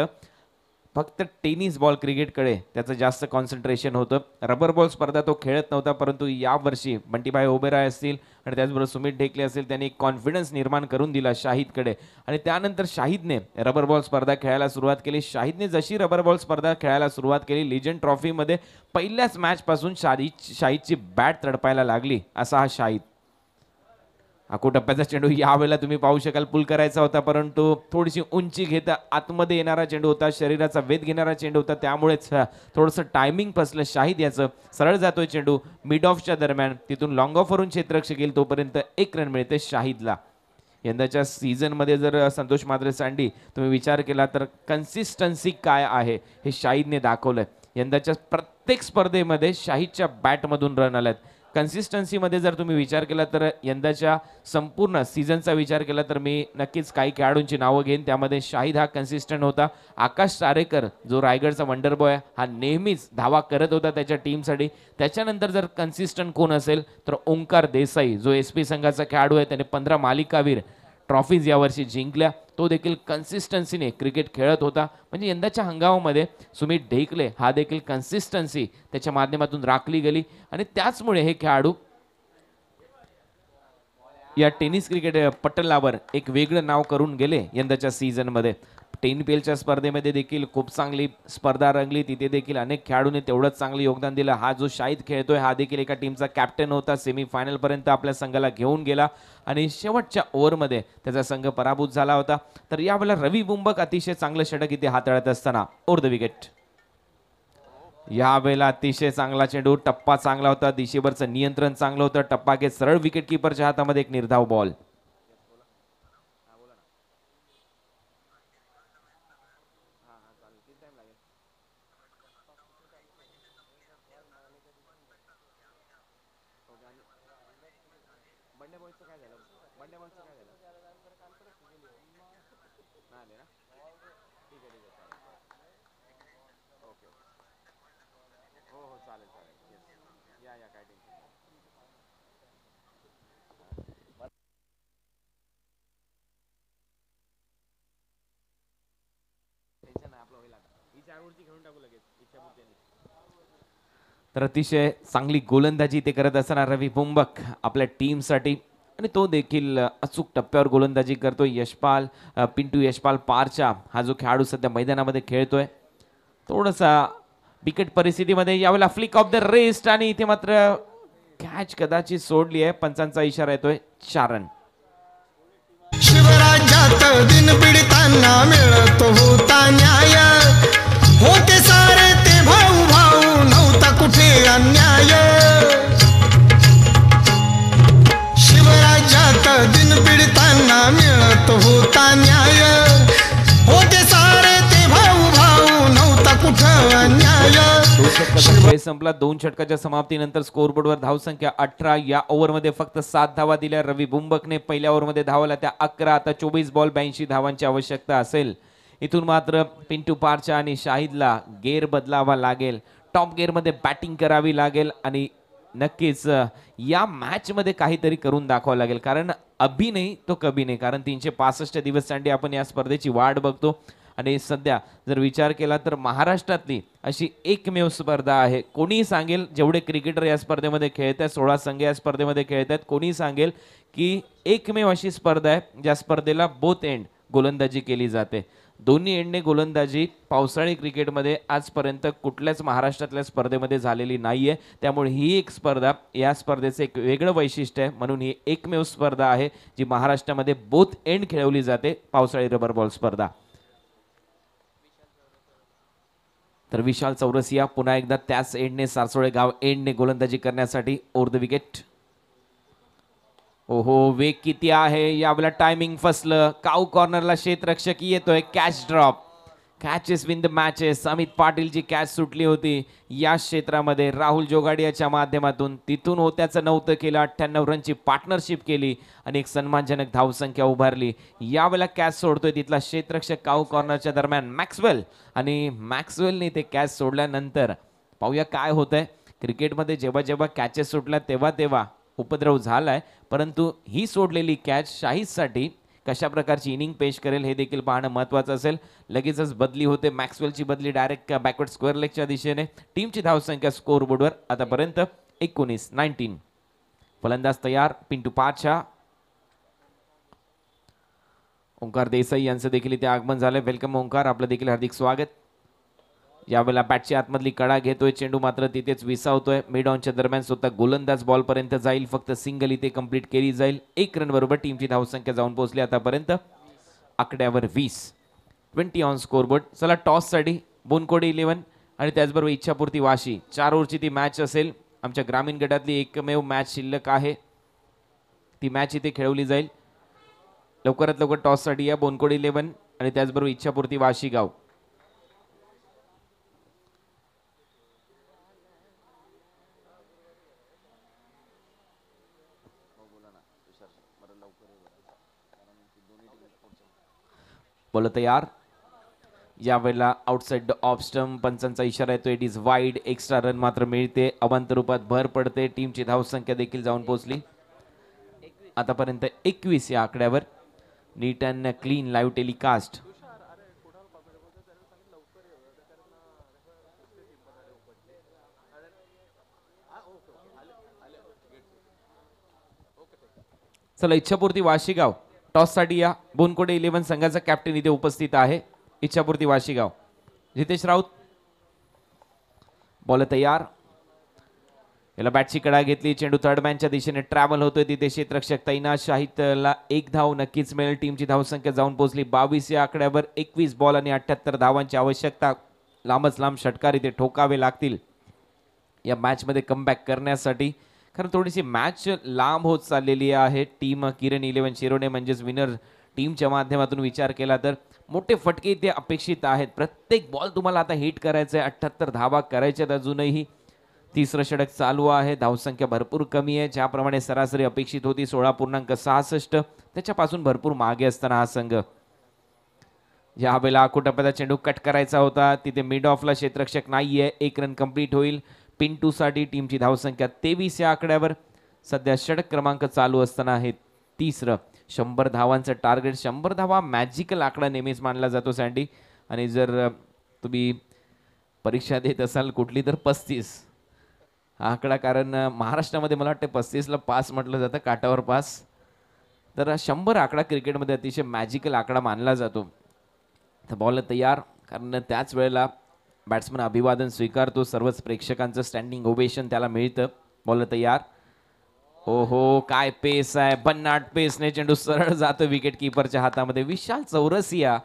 [SPEAKER 1] फक्त टेनिस बॉल क्रिकेटकडे त्याचं जास्त कॉन्सन्ट्रेशन होतं रबर बॉल स्पर्धा तो खेळत नव्हता परंतु यावर्षी बंटीभाई ओबेराय असतील आणि त्याचबरोबर सुमित ढेकले असतील त्यांनी एक कॉन्फिडन्स निर्माण करून दिला शाहिदकडे आणि त्यानंतर शाहिदने रबर बॉल स्पर्धा खेळायला सुरुवात केली शाहिदने जशी रबर बॉल स्पर्धा खेळायला सुरुवात केली लिजंड ट्रॉफीमध्ये पहिल्याच मॅचपासून शाही शाहिदची बॅट तडपायला लागली असा हा शाहिद अको टप्प्याचा चेंडू यावेळेला तुम्ही पाहू शकाल पुल करायचा होता परंतु थोडीशी उंची घेता आतमध्ये येणारा चेंडू होता शरीराचा वेध घेणारा चेंडू होता त्यामुळेच थोडंसं टायमिंग फसलं शाहिद याचं सरळ जातोय चेंडू मिड ऑफच्या दरम्यान तिथून लॉंग ऑफवरून क्षेत्ररक्षक येईल तोपर्यंत एक रन मिळते शाहिदला यंदाच्या सीझनमध्ये जर संतोष माद्रे सांडी तुम्ही विचार केला तर कन्सिस्टन्सी काय आहे हे शाहिदने दाखवलं यंदाच्या प्रत्येक स्पर्धेमध्ये शाहिदच्या बॅटमधून रन आल्यात कन्सिस्टन्सीमध्ये जर तुम्ही विचार केला तर यंदाच्या संपूर्ण सीझनचा विचार केला तर मी नक्कीच काही खेळाडूंची नावं घेईन त्यामध्ये शाहिद हा कन्सिस्टंट होता आकाश सारेकर जो रायगडचा वंडर बॉय हा नेहमीच धावा करत होता त्याच्या टीमसाठी त्याच्यानंतर जर कन्सिस्टंट कोण असेल तर ओंकार देसाई जो एस पी संघाचा खेळाडू आहे त्याने पंधरा मालिकावीर ट्रॉफीज यावर्षी जिंकल्या तो देखील कन्सिस्टन्सीने क्रिकेट खेळत होता म्हणजे यंदाच्या हंगामामध्ये सुमित ढेकले हा देखील कन्सिस्टन्सी त्याच्या माध्यमातून राखली गेली आणि त्याचमुळे हे खेळाडू या टेनिस क्रिकेट पटलावर एक वेगळं नाव करून गेले यंदाच्या सीझनमध्ये टेन पी एलच्या स्पर्धेमध्ये देखील खूप चांगली स्पर्धा रंगली तिथे देखील अनेक खेळाडूंनी तेवढंच चांगलं योगदान दिलं हा जो शाहीद खेळतोय हा देखील एका टीमचा कॅप्टन होता सेमीफायनलपर्यंत आपल्या संघाला घेऊन गेला आणि शेवटच्या ओव्हरमध्ये त्याचा संघ पराभूत झाला होता तर यावेळेला रवी बुंबक अतिशय चांगलं षटक इथे हाताळत असताना ओर द विकेट यावेळेला अतिशय चांगला चेंडू टप्पा चांगला होता दिशेवरचं नियंत्रण चांगलं होतं टप्पा घेत सरळ विकेट किपरच्या हातामध्ये एक निर्धाव बॉल तर अतिशय चांगली गोलंदाजी ते करत असणार रवी बुंबक आपल्या टीमसाठी आणि तो देखील अचूक टप्प्यावर गोलंदाजी करतो यशपाल पिंटू यशपाल पारचा हा जो खेळाडू सध्या मैदानामध्ये खेळतोय थोडासा बिकट परिस्थितीमध्ये यावेळेला फ्लिक ऑफ द रेस्ट आणि इथे मात्र कॅच कदाचित सोडली आहे पंचांचा इशारा येतोय चारण
[SPEAKER 4] शिवराज्यात दिन पीडितांना मिळतो होता न्याय होते कुठे अन्याय शिवराज्यात दिन पिडताना मिळत होता न्याय होते सारे ते भाऊ भाऊ नव्हता कुठं
[SPEAKER 1] अन्याय संपला दोन षटकाच्या समाप्तीनंतर बोर्डवर धावसंख्या अठरा या मध्ये फक्त सात धावा दिल्या रवी बुंबकने पहिल्या मध्ये धावला त्या अकरा आता चोवीस बॉल ब्याऐंशी धावांची आवश्यकता असेल इथून मात्र पिंटू पारचा आणि शाहिदला गेर बदलावा लागेल टॉप गेअरमध्ये बॅटिंग करावी लागेल आणि नक्कीच या मॅचमध्ये काहीतरी करून दाखवावं लागेल कारण अभी नाही तो कभी नाही कारण तीनशे पासष्ट दिवससाठी आपण या स्पर्धेची वाट बघतो आणि सध्या जर विचार केला तर महाराष्ट्रातली अशी एकमेव स्पर्धा आहे कोणीही सांगेल जेवढे क्रिकेटर या स्पर्धेमध्ये खेळत आहेत सोळा संघ या स्पर्धेमध्ये खेळत आहेत कोणी सांगेल की एकमेव अशी स्पर्धा आहे ज्या स्पर्धेला बोथ एंड गोलंदाजी केली जाते दोन्ही एंडने गोलंदाजी पावसाळी क्रिकेटमध्ये आजपर्यंत कुठल्याच महाराष्ट्रातल्या स्पर्धेमध्ये झालेली नाही आहे त्यामुळे ही एक स्पर्धा या स्पर्धेचं एक वेगळं वैशिष्ट्य आहे म्हणून ही एकमेव स्पर्धा आहे जी महाराष्ट्रामध्ये बोथ एंड खेळवली जाते पावसाळी रबर बॉल स्पर्धा तर विशाल चौरसिया पुन्हा एकदा त्याच एंडने सारसोळे गाव एंडने गोलंदाजी करण्यासाठी ओर द विकेट ओहो वेग किती आहे यावेळेला टायमिंग फसलं काऊ कॉर्नरला शेतरक्षक येतोय catch drop catches win the matches Amit पाटीलची कॅच सुटली होती या क्षेत्रामध्ये राहुल जोगाडियाच्या माध्यमातून तिथून होत्याचं नव्हतं केलं अठ्ठ्याण्णव रनची पार्टनरशिप केली आणि एक सन्मानजनक धावसंख्या उभारली यावेळेला कॅच सोडतोय तिथला क्षेत्रक्षक काऊ कॉर्नरच्या दरम्यान मॅक्सवेल आणि मॅक्सवेलने ते कॅच सोडल्यानंतर पाहूया काय होतंय क्रिकेटमध्ये जेव्हा जेव्हा कॅचेस सुटल्या तेव्हा तेव्हा उपद्रव झाला आहे परंतु ही सोडलेली कॅच शाहीजसाठी कशा प्रकारची इनिंग पेश करेल हे देखील पाहणं महत्त्वाचं असेल लगेचच बदली होते मॅक्सवेलची बदली डायरेक्ट बॅकवर्ड स्क्वेअर लेगच्या दिशेने टीमची धावसंख्या बोर्डवर आतापर्यंत एकोणीस नाईन्टीन फलंदाज तयार पिंटू पाचा ओंकार देसाई यांचं देखील इथे आगमन झालं वेलकम ओंकार आपलं देखील हार्दिक स्वागत यावेळेला बॅटची आतमधली कडा घेतोय चेंडू मात्र तिथेच विसावतोय मिड ऑनच्या दरम्यान स्वतः गोलंदाज बॉलपर्यंत जाईल फक्त सिंगल इथे कंप्लीट केली जाईल एक रन बरोबर टीमची धावसंख्या जाऊन पोहोचली आतापर्यंत आकड्यावर वीस ट्वेंटी ऑन स्कोर बोर्ड चला टॉससाठी बोनकोडे इलेव्हन आणि त्याचबरोबर इच्छापूर्ती वाशी चार ओव्हरची ती मॅच असेल आमच्या ग्रामीण गटातली एकमेव मॅच शिल्लक आहे ती मॅच इथे खेळवली जाईल लवकरात लवकर टॉससाठी या बोनकोडी इलेव्हन आणि त्याचबरोबर इच्छापूर्ती वाशी गाव यार, तयार यावेळेला आउटसाईड ऑफ स्टम पंचांचा इशारा येतो it is wide extra run मात्र मिळते अवंत रूपात भर पडते टीमची धावसंख्या देखील जाऊन पोहोचली आतापर्यंत एकवीस या आकड्यावर neat and clean live telecast चला इच्छापूर्ती वाशी गाव टॉससाठी या बोनकोडे इलेव्हन संघाचा कॅप्टन इथे उपस्थित आहे इच्छापूर्ती वाशीगाव जितेश राऊत बॉल तयार याला बॅटची कडा घेतली चेंडू थर्ड मॅनच्या दिशेने ट्रॅव्हल होतोय तिथे क्षेत्रक्षक तैना शाहितला एक धाव नक्कीच मिळेल टीमची धावसंख्या जाऊन पोहोचली बावीस या आकड्यावर एकवीस बॉल आणि अठ्याहत्तर धावांची आवश्यकता लांबच लांब षटकार इथे ठोकावे लागतील या मॅचमध्ये कमबॅक करण्यासाठी कारण थोडीशी मॅच लांब होत चाललेली आहे टीम किरण इलेव्हन शिरोने म्हणजेच विनर टीमच्या माध्यमातून विचार केला तर मोठे फटके इथे अपेक्षित आहेत प्रत्येक बॉल तुम्हाला आता हिट करायचा आहे अठ्ठ्याहत्तर धावा आहेत अजूनही तिसरं षटक चालू आहे धावसंख्या भरपूर कमी आहे ज्याप्रमाणे सरासरी अपेक्षित होती सोळा पूर्णांक सहासष्ट त्याच्यापासून भरपूर मागे असताना हा संघ या वेळेला चेंडू कट करायचा होता तिथे मिड ऑफला क्षेत्रक्षक नाहीये एक रन कंप्लीट होईल पिंटूसाठी टीमची धावसंख्या तेवीस या आकड्यावर सध्या षटक क्रमांक चालू असताना आहे तिसरं शंभर धावांचं टार्गेट शंभर धावा मॅजिकल आकडा नेहमीच मानला जातो सँडी आणि जर तुम्ही परीक्षा देत असाल कुठली तर पस्तीस हा आकडा कारण महाराष्ट्रामध्ये मला वाटतं पस्तीसला पास म्हटलं जातं काटावर पास तर हा शंभर आकडा क्रिकेटमध्ये अतिशय मॅजिकल आकडा मानला जातो तर बॉलर तयार कारण त्याच वेळेला बॅट्समन अभिवादन स्वीकारतो सर्वच प्रेक्षकांचं स्टँडिंग ओबेशन त्याला मिळतं बॉल तयार हो हो काय पेस आहे बन्नाट पेसने चेंडू सरळ जातो विकेट किपरच्या हातामध्ये विशाल चौरसिया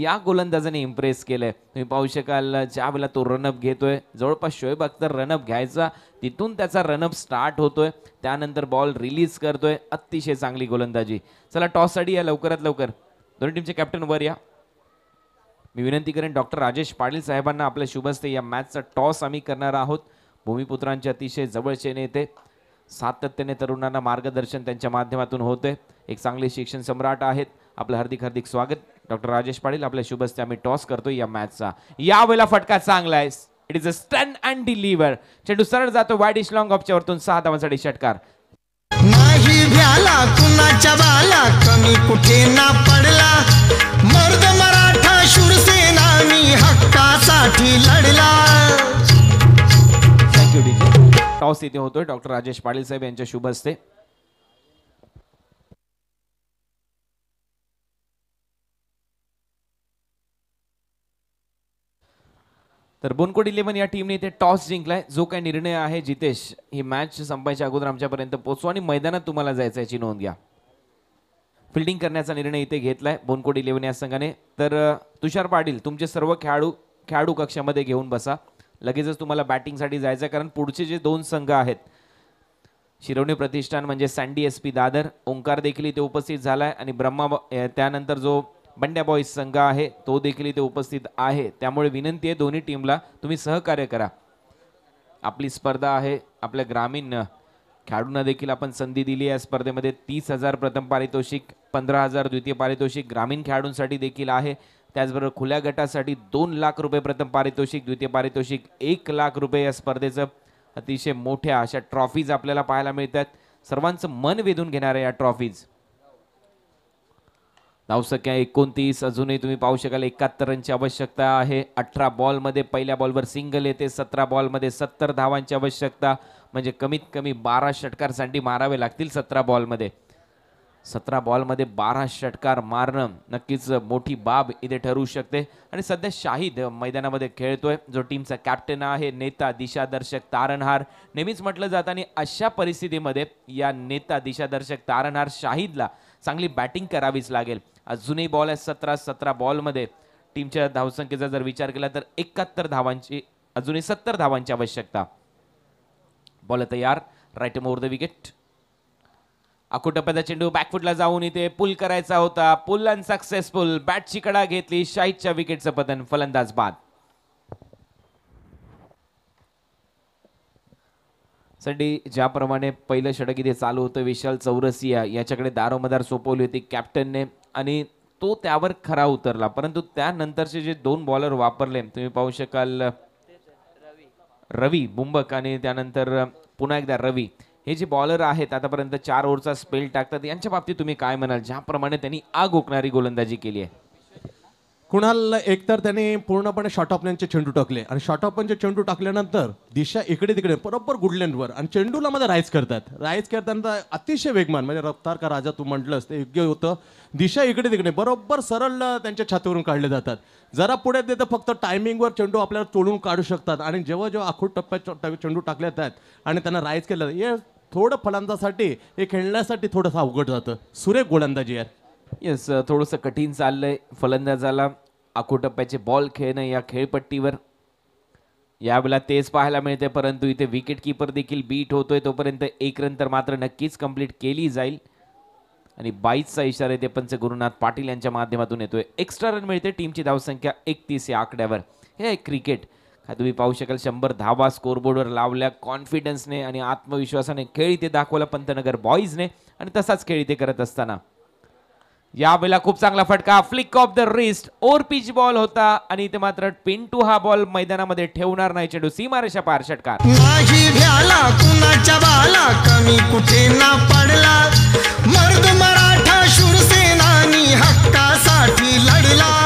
[SPEAKER 1] या गोलंदाजाने इम्प्रेस केलंय तुम्ही पाहू शकाल ज्या वेळेला तो रनअप घेतोय जवळपास शोएब अख्तर रनअप घ्यायचा तिथून त्याचा रनअप स्टार्ट होतोय त्यानंतर बॉल रिलीज करतोय अतिशय चांगली गोलंदाजी चला टॉससाठी या लवकरात लवकर दोन्ही टीमचे कॅप्टन वर या मी विनंती करेन डॉक्टर राजेश पाटील साहेबांना आपल्या शुभस्ते या मॅचचा टॉस आम्ही करणार आहोत भूमिपुत्रांचे अतिशय जवळचे नेते सातत्याने तरुणांना मार्गदर्शन त्यांच्या माध्यमातून होते एक चांगले शिक्षण सम्राट आहेत आपलं हार्दिक हार्दिक स्वागत डॉक्टर राजेश पाटील आपल्या शुभस्ते आम्ही टॉस करतो या मॅचचा यावेळेला फटका चांगला आहे इट इज अ स्टन अँड डिलिव्हर चेंडू सरळ जातो वाईट इश लॉंग ऑफच्या वरतून सहा धावांसाठी षटकार
[SPEAKER 4] नाही कुणाच्या बाला कमी कुठे ना पडला मर्द थँक्यू लढला
[SPEAKER 1] टॉस इथे होतोय डॉक्टर राजेश पाटील साहेब यांच्या शुभ तर बोनकोट इलेव्हन या टीमने इथे टॉस जिंकलाय जो काही निर्णय आहे जितेश ही मॅच संपायच्या अगोदर आमच्यापर्यंत पोहोचू आणि मैदानात तुम्हाला जायचं याची नोंद घ्या फिल्डिंग करण्याचा निर्णय इथे घेतला आहे बोनकोडी इलेव्हन या संघाने तर तुषार पाटील तुमचे सर्व खेळाडू खेळाडू कक्षामध्ये घेऊन बसा लगेचच तुम्हाला बॅटिंगसाठी जायचं कारण पुढचे जे दोन संघ आहेत शिरवणी प्रतिष्ठान म्हणजे Sandy S P Dadar Omkar देखील इथे उपस्थित झाला आहे आणि ब्रह्मा त्यानंतर जो बंड्या बॉईज संघ आहे तो देखील इथे उपस्थित आहे त्यामुळे विनंती आहे दोन्ही टीमला तुम्ही सहकार्य करा आपली स्पर्धा आहे आपल्या ग्रामीण खेळाडूंना देखील आपण संधी दिली या स्पर्धेमध्ये तीस हजार प्रथम पारितोषिक पंधरा हजार द्वितीय पारितोषिक ग्रामीण खेळाडूंसाठी देखील आहे त्याचबरोबर खुल्या गटासाठी दोन लाख रुपये प्रथम पारितोषिक द्वितीय पारितोषिक एक लाख रुपये या स्पर्धेचं अतिशय मोठ्या अशा ट्रॉफीज आपल्याला पाहायला मिळतात सर्वांचं मन वेधून घेणाऱ्या या ट्रॉफीज धावसख्या एकोणतीस अजूनही तुम्ही पाहू शकाल एकाहत्तर रनची आवश्यकता आहे अठरा बॉलमध्ये पहिल्या बॉलवर सिंगल येते सतरा बॉलमध्ये सत्तर धावांची आवश्यकता म्हणजे कमीत कमी बारा षटकार मारावे लागतील सतरा बॉलमध्ये सतरा बॉलमध्ये बारा षटकार मारणं नक्कीच मोठी बाब इथे ठरू शकते आणि सध्या शाहिद मैदानामध्ये खेळतोय जो टीमचा कॅप्टन आहे नेता दिशादर्शक तारणहार नेहमीच म्हटलं जात आणि अशा परिस्थितीमध्ये या नेता दिशादर्शक तारणहार शाहिदला चांगली बॅटिंग करावीच लागेल अजूनही बॉल आहे सतरा सतरा बॉलमध्ये टीमच्या धावसंख्येचा जर विचार केला तर एकाहत्तर धावांची अजूनही सत्तर धावांची आवश्यकता बॉल तयार राईट मोर द विकेट आखूट चेंडू बॅकफुटला जाऊन इथे पुल करायचा होता पुल अनसक्सेसफुल बॅटची कडा घेतली शाहीदच्या विकेटचं पतन फलंदाज बाद संडी ज्याप्रमाणे पहिलं षटक इथे चालू होतं विशाल चौरसिया याच्याकडे दारोमदार सोपवली होती कॅप्टनने आणि तो त्यावर खरा उतरला परंतु त्यानंतरचे जे दोन बॉलर वापरले तुम्ही पाहू शकाल रवी बुंबक आणि त्यानंतर पुन्हा एकदा रवी हे जे बॉलर आहेत आतापर्यंत चार ओव्हरचा स्पेल टाकतात यांच्या बाबतीत तुम्ही काय म्हणाल ज्याप्रमाणे त्यांनी आग ओकणारी गोलंदाजी केली आहे
[SPEAKER 3] कुणाल एकतर त्याने पूर्णपणे शॉटॉपल्यांचे चेंडू टाकले आणि शॉटॉपनचे चेंडू टाकल्यानंतर दिशा इकडे तिकडे बरोबर गुडलँडवर आणि चेंडूला मध्ये राईज करतात राईज करताना अतिशय वेगमान म्हणजे रफ्तार का राजा तू म्हटलंस ते योग्य होतं दिशा इकडे तिकडे बरोबर सरळ त्यांच्या छातीवरून काढले जातात जरा पुढे ते तर फक्त टायमिंगवर चेंडू आपल्याला तोडून काढू शकतात आणि जेव्हा जेव्हा टप्प्या टप्प्यात चेंडू टाकले जातात आणि त्यांना राईज केलं हे थोडं फलंदासाठी हे
[SPEAKER 1] खेळण्यासाठी थोडंसं अवघड जातं सुरेख गोलंदाजी यार येस थोडंसं कठीण चाललंय फलंदाजाला आखोटप्प्याचे बॉल खेळणं या खेळपट्टीवर यावेळेला तेच पाहायला मिळते परंतु इथे विकेट किपर देखील बीट होतोय तोपर्यंत एक रन तर मात्र नक्कीच कंप्लीट केली जाईल आणि बाईसचा इशारा पंच गुरुनाथ पाटील यांच्या माध्यमातून येतोय एक्स्ट्रा रन मिळते टीमची धावसंख्या एकतीस या आकड्यावर हे क्रिकेट का तुम्ही पाहू शकाल शंभर धावा स्कोरबोर्डवर लावल्या कॉन्फिडन्सने आणि आत्मविश्वासाने खेळ इथे दाखवला पंतनगर बॉईजने आणि तसाच खेळ इथे करत असताना यावेळेला खूप चांगला फटका flick of the wrist or pitch ball होता आणि इथे मात्र पिंटू हा बॉल मैदानामध्ये ठेवणार नाही चेंडू सीमारेषा पार षटकार नाही भ्याला कुणाच्या बाला कमी कुठे ना पडला मर्द मराठा शूरसेनानी हक्कासाठी लढला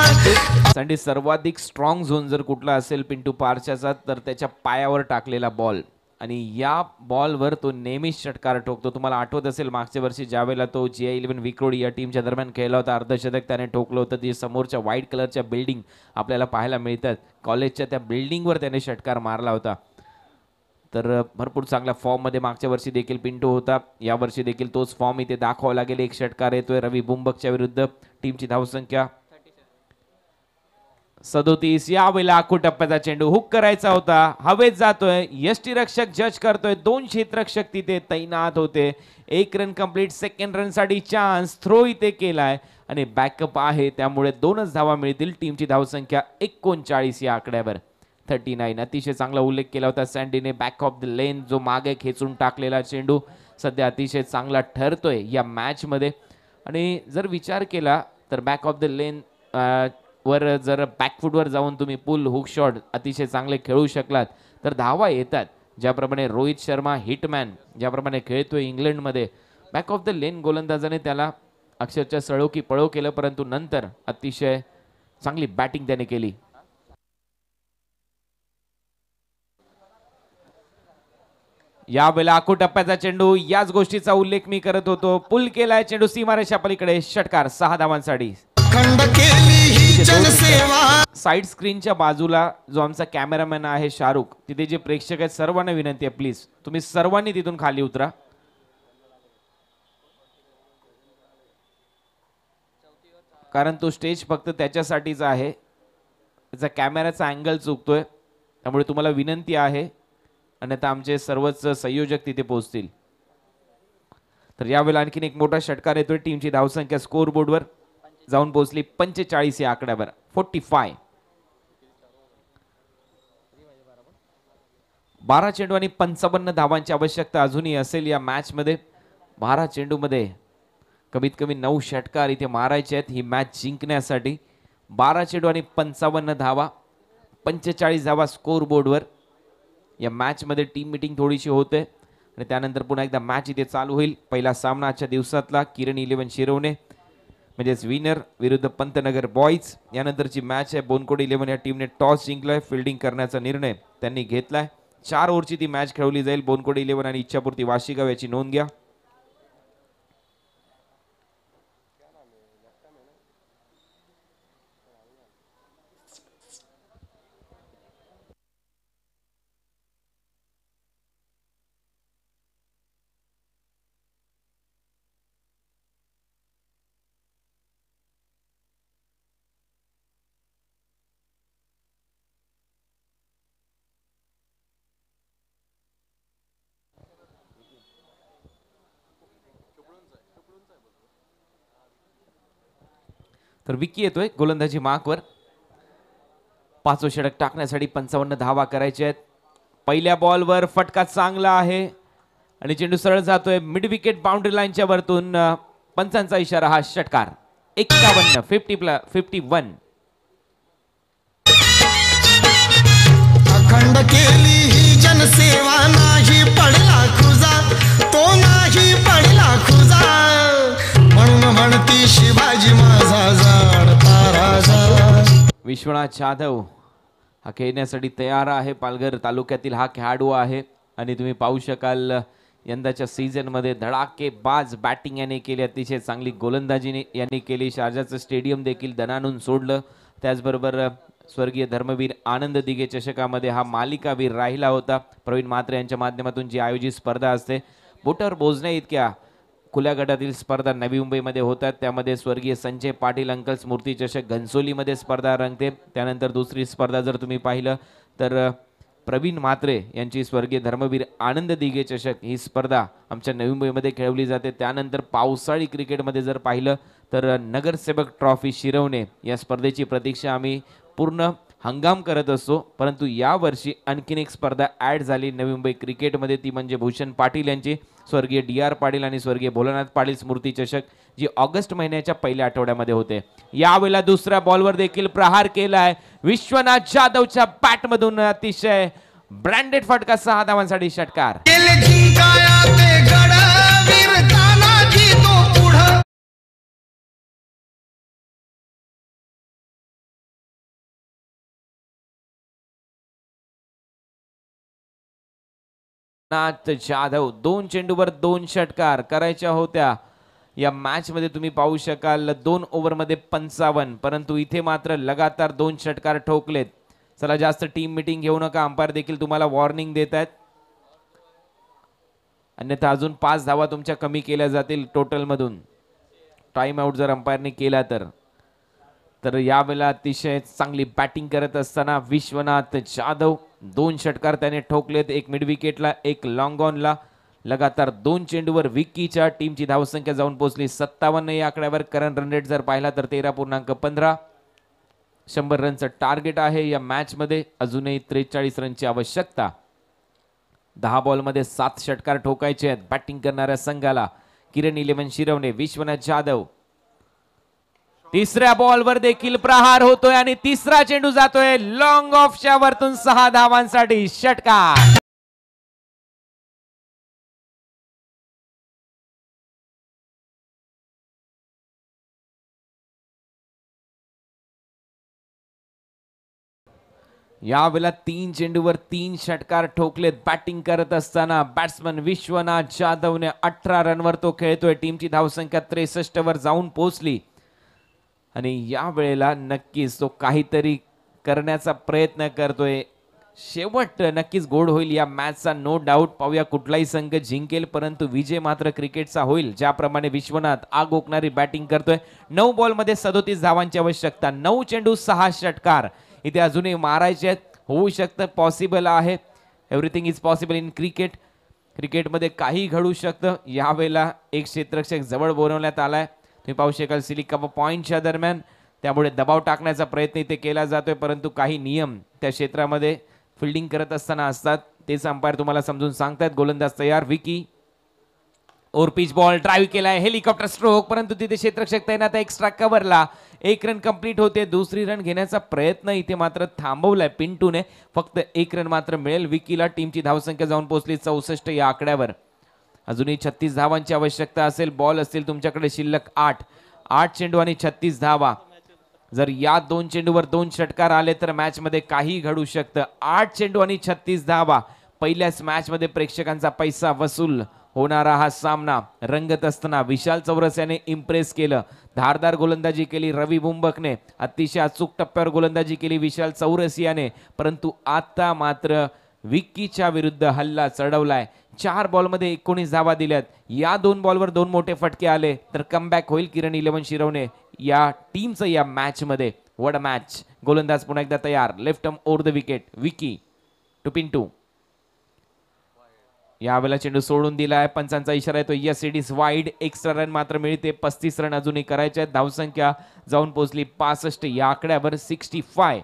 [SPEAKER 1] सर्वाधिक स्ट्रॉंग झोन जर कुठला असेल पिंटू पारशाचा तर त्याच्या पायावर टाकलेला बॉल आणि या बॉलवर तो नेहमीच षटकार ठोकतो तुम्हाला आठवत असेल मागच्या वर्षी ज्यावेळेला तो जी आय इलेव्हन विक्रोडी या टीमच्या दरम्यान खेळला होता अर्धशतक त्याने ठोकलं होतं ते समोरच्या व्हाईट कलरच्या बिल्डिंग आपल्याला पाहायला मिळतात कॉलेजच्या त्या बिल्डिंगवर त्याने षटकार मारला होता तर भरपूर चांगल्या फॉर्ममध्ये मागच्या वर्षी देखील पिंटू होता यावर्षी देखील तोच फॉर्म इथे दाखवावा लागेल एक षटकार येतोय रवी बुंबकच्या विरुद्ध टीमची धावसंख्या सदोतीस यावेळेला वेळेला टप्प्याचा चेंडू हुक करायचा होता हवेत जातोय यष्टीरक्षक जज करतोय दोन क्षेत्रक्षक तिथे तैनात होते एक रन कंप्लीट सेकंड रनसाठी चान्स थ्रो इथे केलाय आणि बॅकअप आहे त्यामुळे दोनच धावा मिळतील टीमची धावसंख्या एकोणचाळीस या आकड्यावर थर्टी नाईन अतिशय चांगला उल्लेख केला होता सँडीने बॅक ऑफ द लेन जो मागे खेचून टाकलेला चेंडू सध्या अतिशय चांगला ठरतोय या मॅचमध्ये आणि जर विचार केला तर बॅक ऑफ द लेन वर जर बॅकफूटवर जाऊन तुम्ही पुल हुक शॉट अतिशय चांगले खेळू शकलात तर धावा येतात ज्याप्रमाणे रोहित शर्मा हिटमॅन ज्याप्रमाणे खेळतोय इंग्लंडमध्ये बॅक ऑफ द लेन गोलंदाजाने त्याला अक्षरशः सळोकी पळो केलं परंतु नंतर अतिशय चांगली बॅटिंग त्याने केली यावेळेला आखू टप्प्याचा चेंडू याच गोष्टीचा उल्लेख मी करत होतो पुल केलाय चेंडू सीमारेषा पलीकडे षटकार सहा धावांसाठी साईड स्क्रीनच्या बाजूला जो आमचा कॅमेरामॅन आहे शाहरुख तिथे जे प्रेक्षक आहेत सर्वांना विनंती आहे प्लीज तुम्ही सर्वांनी तिथून खाली उतरा कारण तो स्टेज फक्त त्याच्यासाठीच आहे त्याचा कॅमेऱ्याचा अँगल चुकतोय त्यामुळे तुम्हाला विनंती आहे अन्यथा आमचे सर्वच संयोजक तिथे पोहोचतील तर यावेळेला आणखीन एक मोठा षटकार येतोय टीमची धावसंख्या स्कोर बोर्डवर जाऊन पोहोचली पंचेचाळीस या आकड्यावर फोर्टी फाय बारा चेंडू आणि पंचावन्न धावांची आवश्यकता अजूनही असेल या मॅच मध्ये बारा मध्ये कमीत कमी नऊ षटकार इथे मारायचे आहेत ही मॅच जिंकण्यासाठी बारा चेंडू आणि पंचावन्न धावा पंचेचाळीस धावा स्कोर बोर्डवर या मॅचमध्ये टीम मिटिंग थोडीशी होते आणि त्यानंतर पुन्हा एकदा मॅच इथे चालू होईल पहिला सामना आजच्या दिवसातला किरण इलेव्हन शिरवणे म्हणजेच विनर विरुद्ध पंतनगर बॉईज यानंतरची मॅच आहे बोनकोड इलेव्हन या टीमने टॉस जिंकलाय फिल्डिंग करण्याचा निर्णय त्यांनी घेतलाय चार ओव्हरची ती मॅच खेळवली जाईल बोनकोड इलेव्हन आणि इच्छापूर्ती वाशिगाव याची नोंद घ्या तर विकी येतोय गोलंदाजी माकवर पाचव षटक टाकण्यासाठी पंचावन्न धावा करायचे आहेत पहिल्या बॉलवर फटका चांगला आहे आणि चेंडू सरळ जातोय मिड विकेट बाउंड्री लाईनच्या वरतून पंचांचा इशारा हा षटकार एक्कावन्न फिफ्टी प्लस फिफ्टी वन
[SPEAKER 4] अखंड केली ही जनसेवा नाही पडला खुजा तो नाही पडला
[SPEAKER 1] खुजा म्हणून म्हणती शिवाजी माझा विश्वनाथ जाधव हा खेळण्यासाठी तयार आहे पालघर तालुक्यातील हा खेळाडू आहे आणि तुम्ही पाहू शकाल यंदाच्या सीझनमध्ये धडाकेबाज बॅटिंग याने केली अतिशय चांगली गोलंदाजीने यांनी केली शारजाचं स्टेडियम देखील दनानून सोडलं त्याचबरोबर स्वर्गीय धर्मवीर आनंद दिघे चषकामध्ये हा मालिकावीर राहिला होता प्रवीण म्हात्रे यांच्या माध्यमातून जी आयोजित स्पर्धा असते बोटर बोजण्या इतक्या खुल्या गटातील स्पर्धा नवी मुंबईमध्ये होतात त्यामध्ये स्वर्गीय संजय पाटील अंकल अंकल्स चषक घनसोलीमध्ये स्पर्धा रंगते त्यानंतर दुसरी स्पर्धा जर तुम्ही पाहिलं तर प्रवीण म्हात्रे यांची स्वर्गीय धर्मवीर आनंद दिघे चषक ही स्पर्धा आमच्या नवी मुंबईमध्ये खेळवली जाते त्यानंतर पावसाळी क्रिकेटमध्ये जर पाहिलं तर नगरसेवक ट्रॉफी शिरवणे या स्पर्धेची प्रतीक्षा आम्ही पूर्ण हंगाम करत असतो परंतु यावर्षी आणखीन एक स्पर्धा ॲड झाली नवी मुंबई क्रिकेटमध्ये ती म्हणजे भूषण पाटील यांची स्वर्गीय डी आर पाटील आणि स्वर्गीय भोलानाथ पाटील स्मृती चषक जी ऑगस्ट महिन्याच्या पहिल्या आठवड्यामध्ये होते यावेळेला दुसऱ्या बॉलवर देखील प्रहार केला आहे विश्वनाथ जाधवच्या बॅटमधून अतिशय ब्रँडेड फटका सहा धावांसाठी षटकार नाथ जाधव दोन चेंडूवर दोन षटकार करायच्या होत्या या मॅचमध्ये तुम्ही पाहू शकाल दोन ओव्हरमध्ये पंचावन्न परंतु इथे मात्र लगातार दोन षटकार ठोकलेत चला जास्त टीम मिटिंग घेऊ नका अंपायर देखील तुम्हाला वॉर्निंग देत आहेत अन्यथा अजून पाच धावा तुमच्या कमी केल्या जातील टोटल मधून टाईम आउट जर अंपायरने केला तर तर यावेळेला अतिशय चांगली बॅटिंग करत असताना विश्वनाथ जाधव दोन षटकार त्याने ठोकलेत एक मिड विकेटला एक लॉंग ऑनला लगातार दोन चेंडूवर विक्कीच्या टीमची धावसंख्या जाऊन पोहोचली सत्तावन्न या आकड्यावर करण रन रेट जर पाहिला तर तेरा पूर्णांक पंधरा शंभर रनचं टार्गेट आहे या मॅचमध्ये अजूनही त्रेचाळीस रनची आवश्यकता दहा बॉलमध्ये सात षटकार ठोकायचे आहेत बॅटिंग करणाऱ्या संघाला किरण इलेव्हन शिरवणे विश्वनाथ जाधव तिसऱ्या बॉलवर देखील प्रहार होतोय आणि तिसरा चेंडू जातोय लॉंग ऑफच्या वरतून सहा धावांसाठी षटकार यावेळेला तीन चेंडूवर तीन षटकार ठोकलेत बॅटिंग करत असताना बॅट्समन विश्वनाथ जाधवने अठरा रनवर तो खेळतोय टीमची धावसंख्या त्रेसष्ट वर जाऊन पोहोचली आणि या वेळेला नक्कीच तो काहीतरी करण्याचा प्रयत्न करतोय शेवट नक्कीच गोड होईल या मॅचचा नो डाऊट पाहूया कुठलाही संघ जिंकेल परंतु विजय मात्र क्रिकेटचा होईल ज्याप्रमाणे विश्वनाथ आग ओकणारी बॅटिंग करतोय नऊ बॉलमध्ये सदोतीस धावांची आवश्यकता नऊ चेंडू सहा षटकार इथे अजूनही मारायचे आहेत होऊ शकतं पॉसिबल आहे everything is possible in cricket क्रिकेटमध्ये काही घडू शकतं यावेळेला एक क्षेत्रक्षक जवळ बोलवण्यात आला आहे तुम्ही पाहू शकाल सिलिका पॉईंटच्या दरम्यान त्यामुळे दबाव टाकण्याचा प्रयत्न इथे केला जातोय परंतु काही नियम त्या क्षेत्रामध्ये फिल्डिंग करत असताना असतात तेच अंपायर तुम्हाला समजून सांगतात गोलंदाज तयार Vicky over pitch ball drive केलाय हेलिकॉप्टर स्ट्रोक परंतु तिथे क्षेत्रक्षक तैनात एक्स्ट्रा कव्हरला एक रन कंप्लीट होते दुसरी रन घेण्याचा प्रयत्न इथे मात्र थांबवलाय पिंटूने फक्त एक रन मात्र मिळेल विकीला टीमची धावसंख्या जाऊन पोहोचली चौसष्ट या आकड्यावर अजूनही छत्तीस धावांची आवश्यकता असेल बॉल असतील तुमच्याकडे शिल्लक आठ आठ चेंडू आणि छत्तीस धावा जर या दोन चेंडूवर दोन षटकार आले तर मॅचमध्ये काही घडू शकतं आठ चेंडू आणि छत्तीस धावा पहिल्याच मॅचमध्ये प्रेक्षकांचा पैसा वसूल होणारा हा सामना रंगत असताना विशाल चौरस याने इम्प्रेस केलं धारदार गोलंदाजी केली रवी बुंबकने अतिशय अचूक टप्प्यावर गोलंदाजी केली विशाल चौरस याने परंतु आता मात्र विक्कीच्या विरुद्ध हल्ला चढवलाय चार बॉलमध्ये एकोणीस धावा दिल्यात या दोन बॉलवर दोन मोठे फटके आले तर कमबॅक होईल किरण इलेव्हन शिरवणे या टीमचं या मॅचमध्ये वड मॅच गोलंदाज पुन्हा एकदा तयार left over the wicket Vicky to Pintu यावेळेला चेंडू सोडून दिलाय पंचांचा इशारा येतो yes it is wide extra run मात्र मिळते पस्तीस रन अजूनही करायचे आहेत धावसंख्या जाऊन पोहोचली पासष्ट या आकड्यावर सिक्स्टी फाय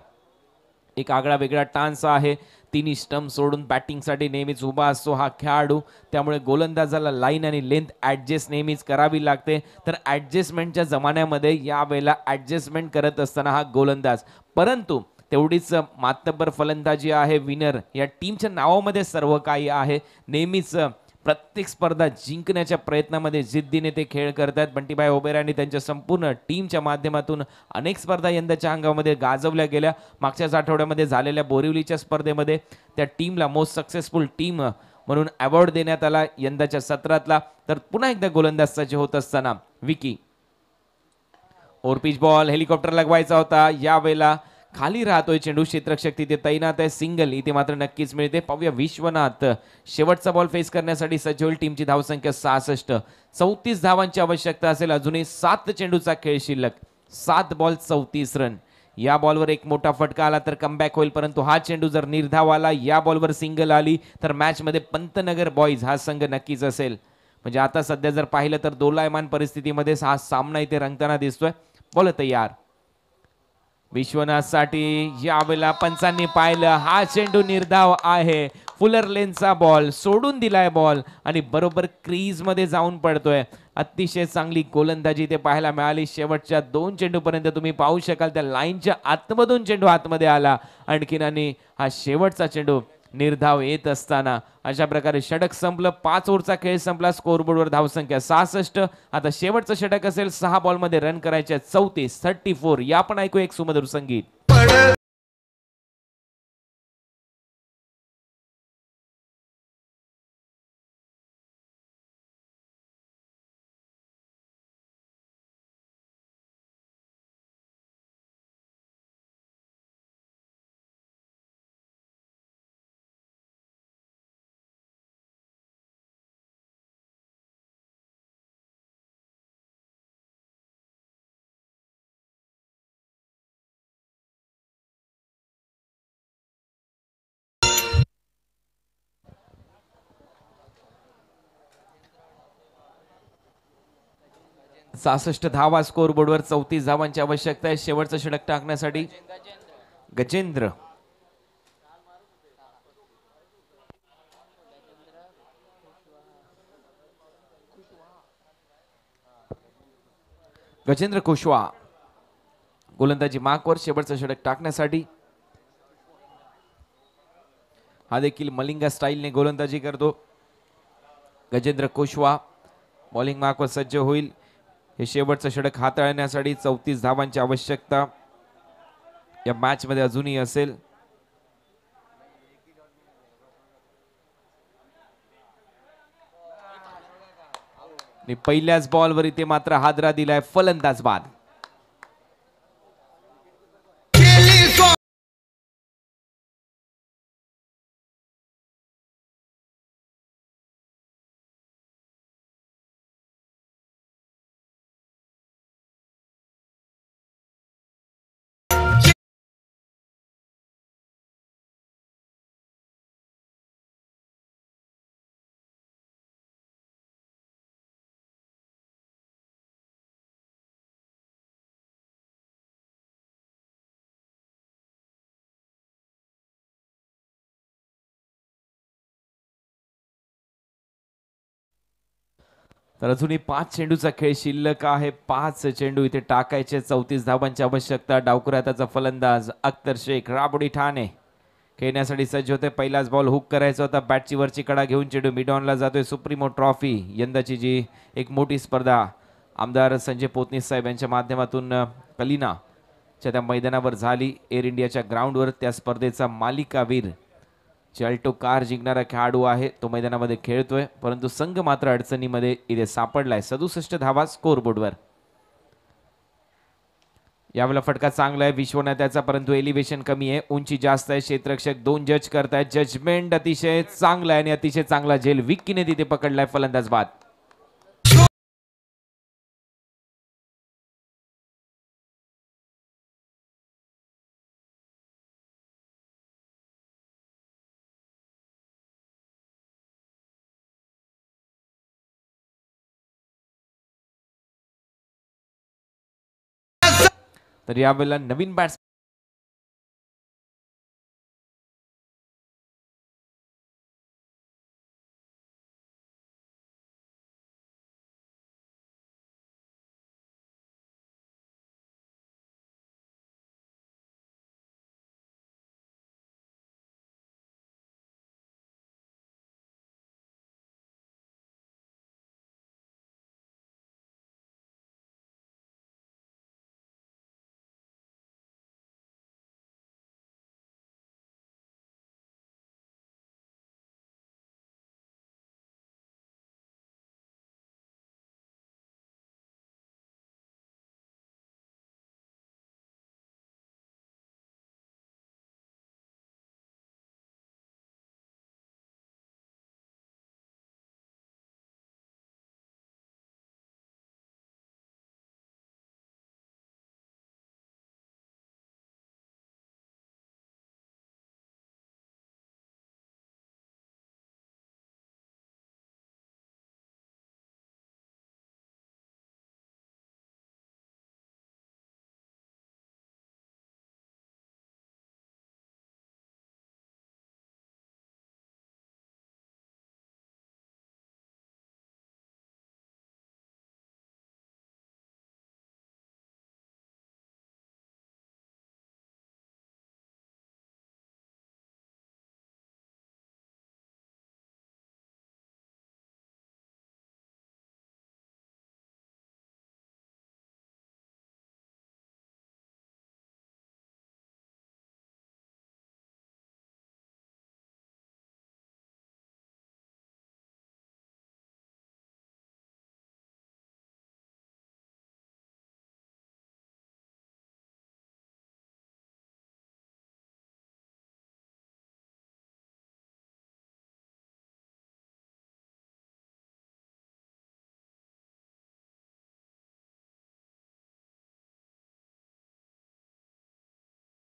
[SPEAKER 1] एक आगळा वेगळा टान्स आहे तिन्ही स्टम्प सोडून बॅटिंगसाठी नेहमीच उभा असतो हा खेळाडू त्यामुळे गोलंदाजाला लाईन आणि लेंथ ॲडजस्ट नेहमीच करावी लागते तर ॲडजस्टमेंटच्या जमान्यामध्ये यावेळेला ॲडजस्टमेंट करत असताना हा गोलंदाज परंतु तेवढीच मातब्बर फलंदाजी आहे विनर या टीमच्या नावामध्ये सर्व काही आहे नेहमीच प्रत्येक स्पर्धा जिंकण्याच्या प्रयत्नामध्ये जिद्दीने ते खेळ करतात बंटीबाई ओबेरांनी त्यांच्या संपूर्ण टीमच्या माध्यमातून अनेक स्पर्धा यंदाच्या अंगामध्ये गाजवल्या गेल्या मागच्याच आठवड्यामध्ये झालेल्या बोरिवलीच्या स्पर्धेमध्ये त्या टीमला मोस्ट सक्सेसफुल टीम म्हणून अवॉर्ड देण्यात आला यंदाच्या सत्रातला तर पुन्हा एकदा गोलंदाजचा होत असताना विकी ओरपीच बॉल हेलिकॉप्टर लगवायचा होता यावेळेला खाली राहतोय चेंडू क्षेत्रक्षक तिथे तैनात आहे सिंगल इथे मात्र नक्कीच मिळते पाहूया विश्वनाथ शेवटचा बॉल फेस करण्यासाठी सज्ज होईल टीमची धावसंख्या सहासष्ट चौतीस धावांची आवश्यकता असेल अजूनही सात चेंडूचा खेळ शिल्लक सात बॉल चौतीस रन या बॉलवर एक मोठा फटका आला तर कमबॅक होईल परंतु हा चेंडू जर निर्धाव आला या बॉलवर सिंगल आली तर मॅचमध्ये पंतनगर बॉईज हा संघ नक्कीच असेल म्हणजे आता सध्या जर पाहिलं तर दोलायमान परिस्थितीमध्ये हा सामना इथे रंगताना दिसतोय बॉल तयार विश्वनाथसाठी यावेळेला पंचांनी पाहिलं हा चेंडू निर्धाव आहे फुलर लेनचा बॉल सोडून दिलाय बॉल आणि बरोबर क्रीजमध्ये जाऊन पडतोय अतिशय चांगली गोलंदाजी ते पाहायला मिळाली शेवटच्या दोन चेंडूपर्यंत तुम्ही पाहू शकाल त्या लाईनच्या आतमधून चेंडू आतमध्ये आला आणखीन आणि हा शेवटचा चेंडू निर्धाव येत असताना अशा प्रकारे षटक संपलं पाच ओव्हरचा खेळ संपला स्कोरबोर्डवर धावसंख्या सहासष्ट आता शेवटचं षटक असेल सहा बॉल मध्ये रन करायचे चौतीस थर्टी फोर या पण ऐकू एक सुमधुर संगीत सहासष्ट धावा स्कोर बोर्डवर चौतीस धावांची आवश्यकता आहे शेवटचा षडक टाकण्यासाठी गजेंद्र गजेंद्र कुशवा गोलंदाजी माकवर शेवटचा षडक टाकण्यासाठी हा देखील मलिंगा स्टाईलने गोलंदाजी करतो गजेंद्र कुशवा बॉलिंग माकवर सज्ज होईल हे शेवटचं षडक हाताळण्यासाठी चौतीस धावांची आवश्यकता या मॅचमध्ये अजूनही असेल पहिल्याच बॉलवर इथे मात्र हादरा दिलाय फलंदाज बाद तर अजूनही पाच चेंडूचा खेळ शिल्लक आहे पाच चेंडू इथे टाकायचे चौतीस धावांची आवश्यकता डावकुऱ्या त्याचा फलंदाज अख्तर शेख राबडी ठाणे खेळण्यासाठी सज्ज होते पहिलाच बॉल हुक करायचा होता बॅटची वरची कडा घेऊन चेंडू मिडॉनला जातोय सुप्रीमो ट्रॉफी यंदाची जी एक मोठी स्पर्धा आमदार संजय पोतनीस साहेब यांच्या माध्यमातून कलिनाच्या त्या मैदानावर झाली एअर इंडियाच्या ग्राउंडवर त्या स्पर्धेचा मालिकावीर जल्टो कार जिंकणारा खेळाडू आहे तो मैदानामध्ये खेळतोय परंतु संघ मात्र अडचणीमध्ये इथे सापडलाय सदुसष्ट धावा स्कोरबोर्डवर यावेळेला फटका चांगला आहे विश्वनाथ त्याचा परंतु एलिव्हेशन कमी आहे उंची जास्त आहे क्षेत्रक्षक दोन जज करतायत जजमेंट अतिशय चांगला आहे आणि अतिशय चांगला झेल विक्कीने तिथे पकडलाय फलंदाज बाद
[SPEAKER 2] तर यावेळेला नवीन बॅट्स